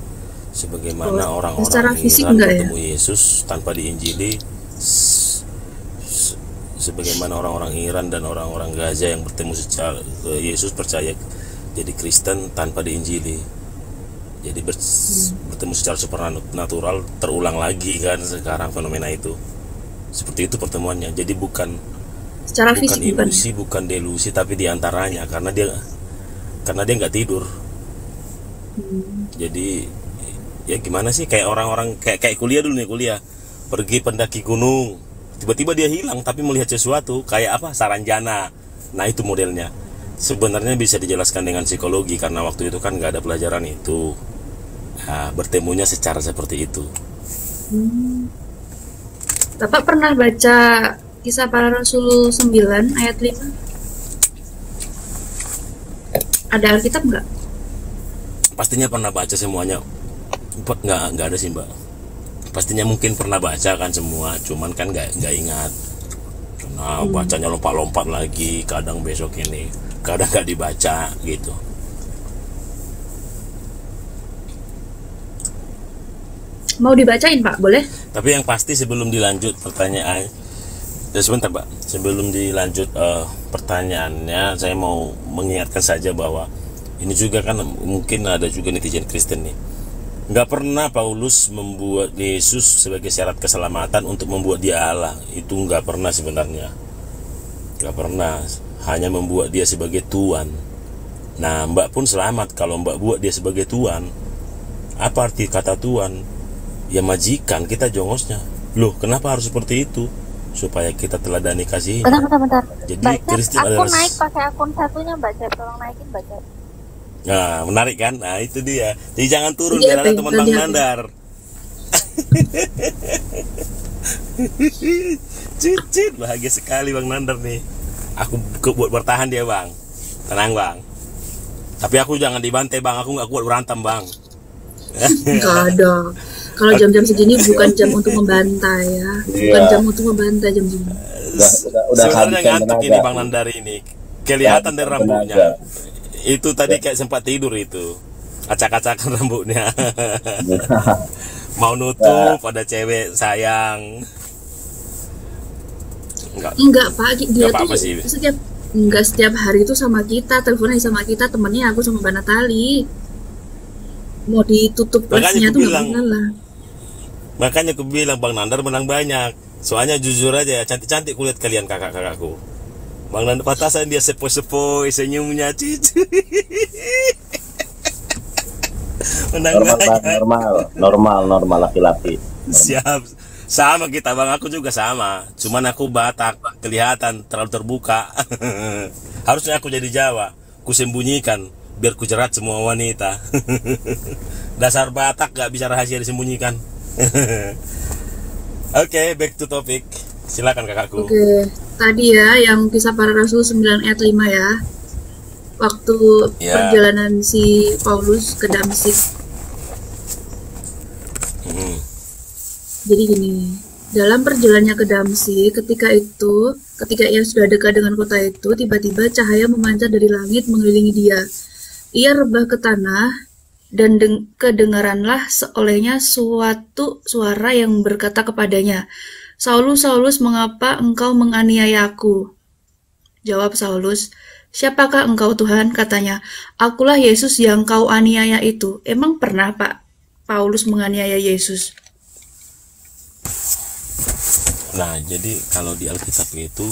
sebagaimana oh, orang-orang oh, orang ya? ketemu ya? Yesus tanpa diinjili, sebagaimana orang-orang Iran dan orang-orang Gaza yang bertemu secara Yesus percaya jadi Kristen tanpa diinjili jadi ber hmm. bertemu secara supernatural terulang lagi kan sekarang fenomena itu seperti itu pertemuannya jadi bukan secara bukan fisik, ilusi bukan. bukan delusi tapi diantaranya karena dia karena dia nggak tidur hmm. jadi ya gimana sih kayak orang-orang kayak kayak kuliah dulu nih kuliah pergi pendaki gunung tiba-tiba dia hilang tapi melihat sesuatu kayak apa saranjana nah itu modelnya sebenarnya bisa dijelaskan dengan psikologi karena waktu itu kan nggak ada pelajaran itu nah, bertemunya secara seperti itu hmm. Bapak pernah baca kisah para rasul 9 ayat 5 ada Alkitab nggak? pastinya pernah baca semuanya nggak nggak ada sih mbak pastinya mungkin pernah baca kan semua cuman kan nggak nggak ingat nah hmm. bacanya lompat-lompat lagi kadang besok ini kadang gak dibaca gitu mau dibacain pak boleh tapi yang pasti sebelum dilanjut pertanyaan ya sebentar pak sebelum dilanjut uh, pertanyaannya saya mau mengingatkan saja bahwa ini juga kan mungkin ada juga netizen Kristen nih nggak pernah Paulus membuat Yesus sebagai syarat keselamatan untuk membuat dia Allah itu nggak pernah sebenarnya nggak pernah hanya membuat dia sebagai tuan. Nah, Mbak pun selamat kalau Mbak buat dia sebagai tuan. Apa arti kata tuan? Ya majikan kita jongosnya. Loh, kenapa harus seperti itu? Supaya kita teladani kasih. Bentar, bentar, bentar. Jadi Mbak aku adalah... Aku naik pakai akun satunya Mbak Jep. Tolong naikin Mbak Jep. Nah, menarik kan? Nah, itu dia. Jadi jangan turun, iya, jangan teman Bang iya, Nandar. Cicit, bahagia sekali Bang Nandar nih aku ke, buat bertahan dia bang tenang bang tapi aku jangan dibantai bang aku nggak kuat berantem bang nggak ada kalau jam-jam segini bukan jam untuk membantai ya bukan iya. jam untuk membantai jam segini udah, udah, udah sebenarnya kan ngantuk ini bang Nandari ini kelihatan dari rambutnya itu tadi ya. kayak sempat tidur itu acak-acakan rambutnya mau nutup pada ya. cewek sayang Enggak. Enggak, Pak. Dia Enggak tuh apa sih. setiap enggak setiap hari itu sama kita, teleponnya sama kita, temennya aku sama Mbak Natali. Mau ditutup pasnya tuh bilang, lah. Makanya aku bilang Bang Nandar menang banyak. Soalnya jujur aja ya, cantik-cantik kulit kalian kakak-kakakku. Bang Nandar patasan dia sepoi sepoi senyumnya cici. menang normal, banyak. normal, normal, normal laki-laki. Siap sama kita bang aku juga sama cuman aku Batak kelihatan terlalu terbuka harusnya aku jadi Jawa ku sembunyikan biar ku jerat semua wanita dasar Batak gak bisa rahasia disembunyikan oke okay, back to topic silakan kakakku oke okay. tadi ya yang kisah para rasul 9 ayat 5 ya waktu yeah. perjalanan si Paulus ke Damsik Jadi gini, dalam perjalanannya ke Damsi, ketika itu, ketika ia sudah dekat dengan kota itu, tiba-tiba cahaya memancar dari langit mengelilingi dia. Ia rebah ke tanah, dan kedengaranlah seolehnya suatu suara yang berkata kepadanya, Saulus, Saulus, mengapa engkau menganiaya aku? Jawab Saulus, Siapakah engkau Tuhan? Katanya, akulah Yesus yang kau aniaya itu. Emang pernah Pak Paulus menganiaya Yesus? Nah, jadi kalau di Alkitab itu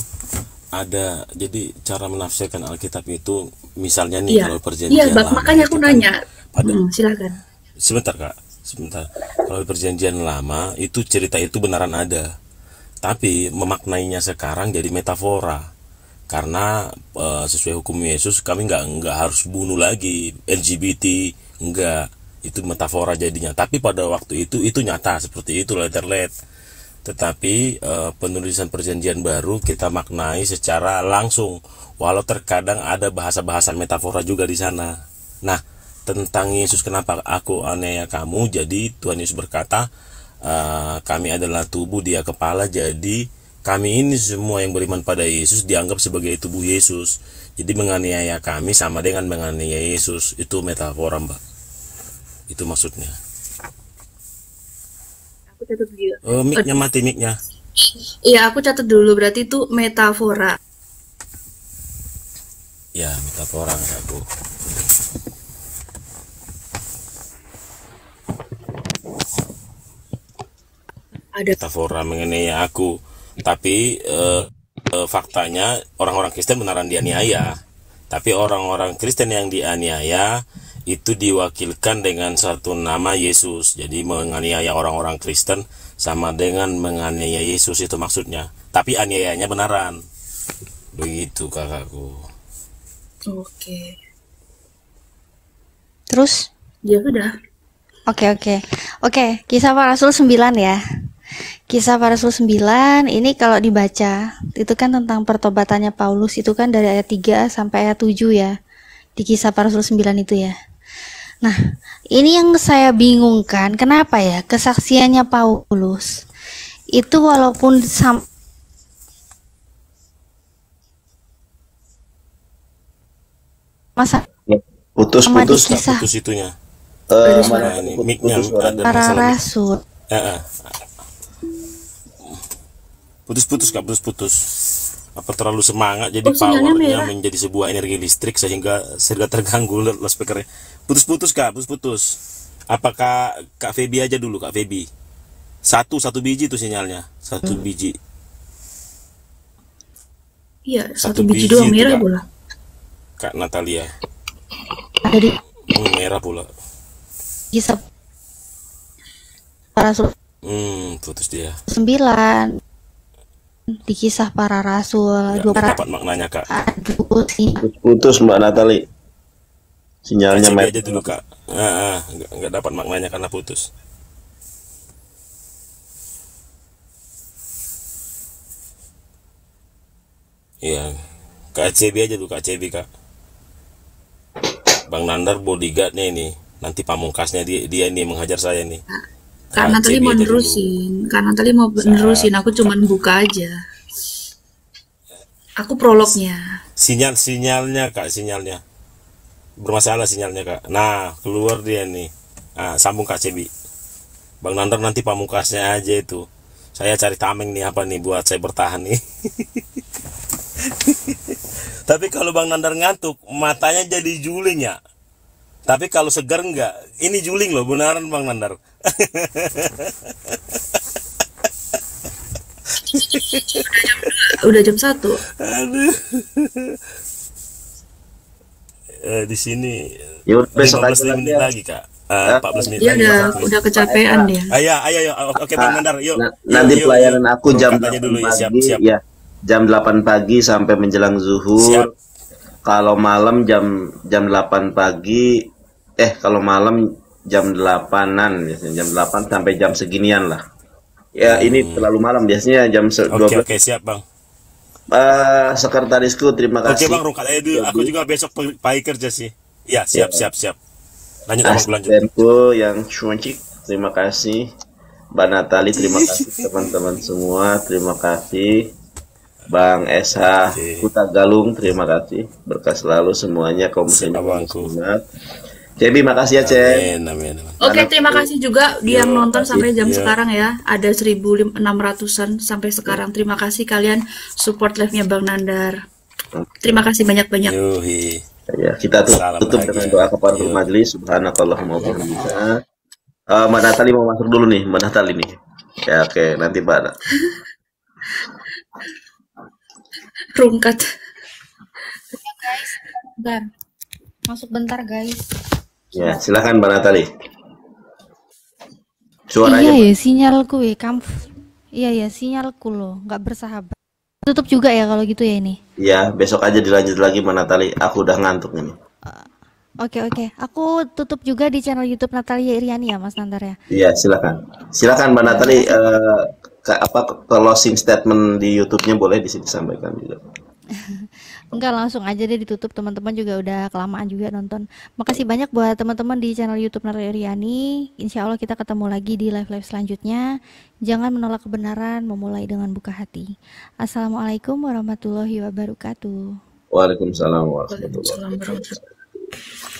ada jadi cara menafsirkan Alkitab itu misalnya nih iya. kalau perjanjian iya, lama. makanya aku gitu kan. nanya. Pada, hmm, silakan. Sebentar, Kak. Sebentar. Kalau perjanjian lama itu cerita itu beneran ada. Tapi memaknainya sekarang jadi metafora. Karena e, sesuai hukum Yesus kami nggak nggak harus bunuh lagi LGBT, nggak itu metafora jadinya tapi pada waktu itu itu nyata seperti itu letter letter tetapi e, penulisan perjanjian baru kita maknai secara langsung walau terkadang ada bahasa-bahasa metafora juga di sana nah tentang Yesus kenapa aku aneh kamu jadi Tuhan Yesus berkata e, kami adalah tubuh dia kepala jadi kami ini semua yang beriman pada Yesus dianggap sebagai tubuh Yesus jadi menganiaya kami sama dengan menganiaya Yesus itu metafora mbak itu maksudnya catat dulu. Oh, mic-nya mati mic-nya. Iya, aku catat dulu berarti itu metafora. Ya, metafora aku. Ada metafora mengenai aku, tapi uh, uh, faktanya orang-orang Kristen benaran dianiaya. Tapi orang-orang Kristen yang dianiaya itu diwakilkan dengan satu nama Yesus. Jadi menganiaya orang-orang Kristen sama dengan menganiaya Yesus itu maksudnya. Tapi aniayanya benaran. Begitu kakakku. Oke. Terus? Ya udah. Oke oke. Oke, kisah para rasul 9 ya. Kisah para rasul 9 ini kalau dibaca itu kan tentang pertobatannya Paulus itu kan dari ayat 3 sampai ayat 7 ya. Di kisah para rasul 9 itu ya. Nah, ini yang saya bingungkan, kenapa ya kesaksiannya Paulus itu walaupun sam masa putus sama putus dipisah. putus itunya. Uh, mana ini para rasul. Putus-putus eh, eh. Kak, putus-putus apa terlalu semangat jadi oh, powernya menjadi sebuah energi listrik sehingga sehingga terganggu speakernya putus-putus kak putus-putus apakah kak Febi aja dulu kak Febi satu satu biji tuh sinyalnya satu hmm. biji iya satu, satu biji, biji doang merah pula kak Natalia ada di hmm, merah pula bisa para hmm, putus dia sembilan di kisah para rasul dua dapat maknanya kak putus putus mbak Natali sinyalnya Kasih aja dulu kak ah, ah, nggak, nggak dapat maknanya karena putus Iya, Kak Cebi aja dulu Kak Cebi Kak. Bang Nandar bodyguardnya ini. Nanti pamungkasnya dia, dia ini menghajar saya nih karena tadi mau nerusin karena tadi mau nerusin aku cuman buka aja aku prolognya sinyal sinyalnya kak sinyalnya bermasalah sinyalnya kak nah keluar dia nih nah, sambung kak Cebi Bang Nandar nanti pamungkasnya aja itu saya cari tameng nih apa nih buat saya bertahan nih tapi kalau Bang Nandar ngantuk matanya jadi juling ya tapi kalau segar enggak ini juling loh beneran Bang Nandar Udah jam satu. Aduh. Uh, di sini ya besok menit lagi kak eh, ya. empat belas menit ya lagi udah, udah kecapean dia ah, ya ayo ayo oke okay, yuk nanti yuk, pelayanan yuk, aku jam siap, siap. ya jam 8 pagi sampai menjelang zuhur siap. kalau malam jam jam 8 pagi eh kalau malam jam 8-an biasanya jam 8 sampai jam seginian lah. Ya, hmm. ini terlalu malam biasanya jam Oke, okay, okay, siap, Bang. Uh, sekretarisku terima kasih. Oke, okay, Bang Rukal. Eh, aku Jadi. juga besok pagi kerja sih. Ya, ya, siap, ya. siap, siap. Lanjut, Bang, lanjut. Tempo yang cuancik, terima kasih. Mbak Natali, terima kasih teman-teman semua, terima kasih. Bang Esa, Kuta Galung, terima kasih. Berkas selalu semuanya kaum muslimin. Cebi makasih ya Ceb. Amin, amin, Oke, terima kasih juga dia yang nonton iya, sampai jam yo. Iya. sekarang ya. Ada 1.600-an sampai sekarang. Terima kasih kalian support live-nya Bang Nandar. Terima kasih banyak-banyak. Ya, kita tutup, tutup dengan doa kepada majelis. Subhanallah. wa bihamdika. Uh, Mbak Natali mau masuk dulu nih, Mbak Natali nih. Ya oke, okay. nanti Mbak. Rungkat. Guys, Masuk bentar guys. Ya, silakan Mbak Natali. Suaranya. Iya ya, sinyalku ya, kamu. Iya ya, sinyalku loh, nggak bersahabat. Tutup juga ya kalau gitu ya ini. Iya, besok aja dilanjut lagi Mbak Natali. Aku udah ngantuk ini. Eh, oke oke, aku tutup juga di channel YouTube Natalia Iriani ya Mas Nandar ya. Iya silakan, silakan Mbak Natali uh, iya, eh, ke, apa closing statement di YouTube-nya boleh di sini sampaikan juga. Enggak langsung aja deh ditutup teman-teman juga udah kelamaan juga nonton. Makasih banyak buat teman-teman di channel YouTube Nareriani. Insya Allah kita ketemu lagi di live-live selanjutnya. Jangan menolak kebenaran, memulai dengan buka hati. Assalamualaikum warahmatullahi wabarakatuh. Waalaikumsalam warahmatullahi wabarakatuh.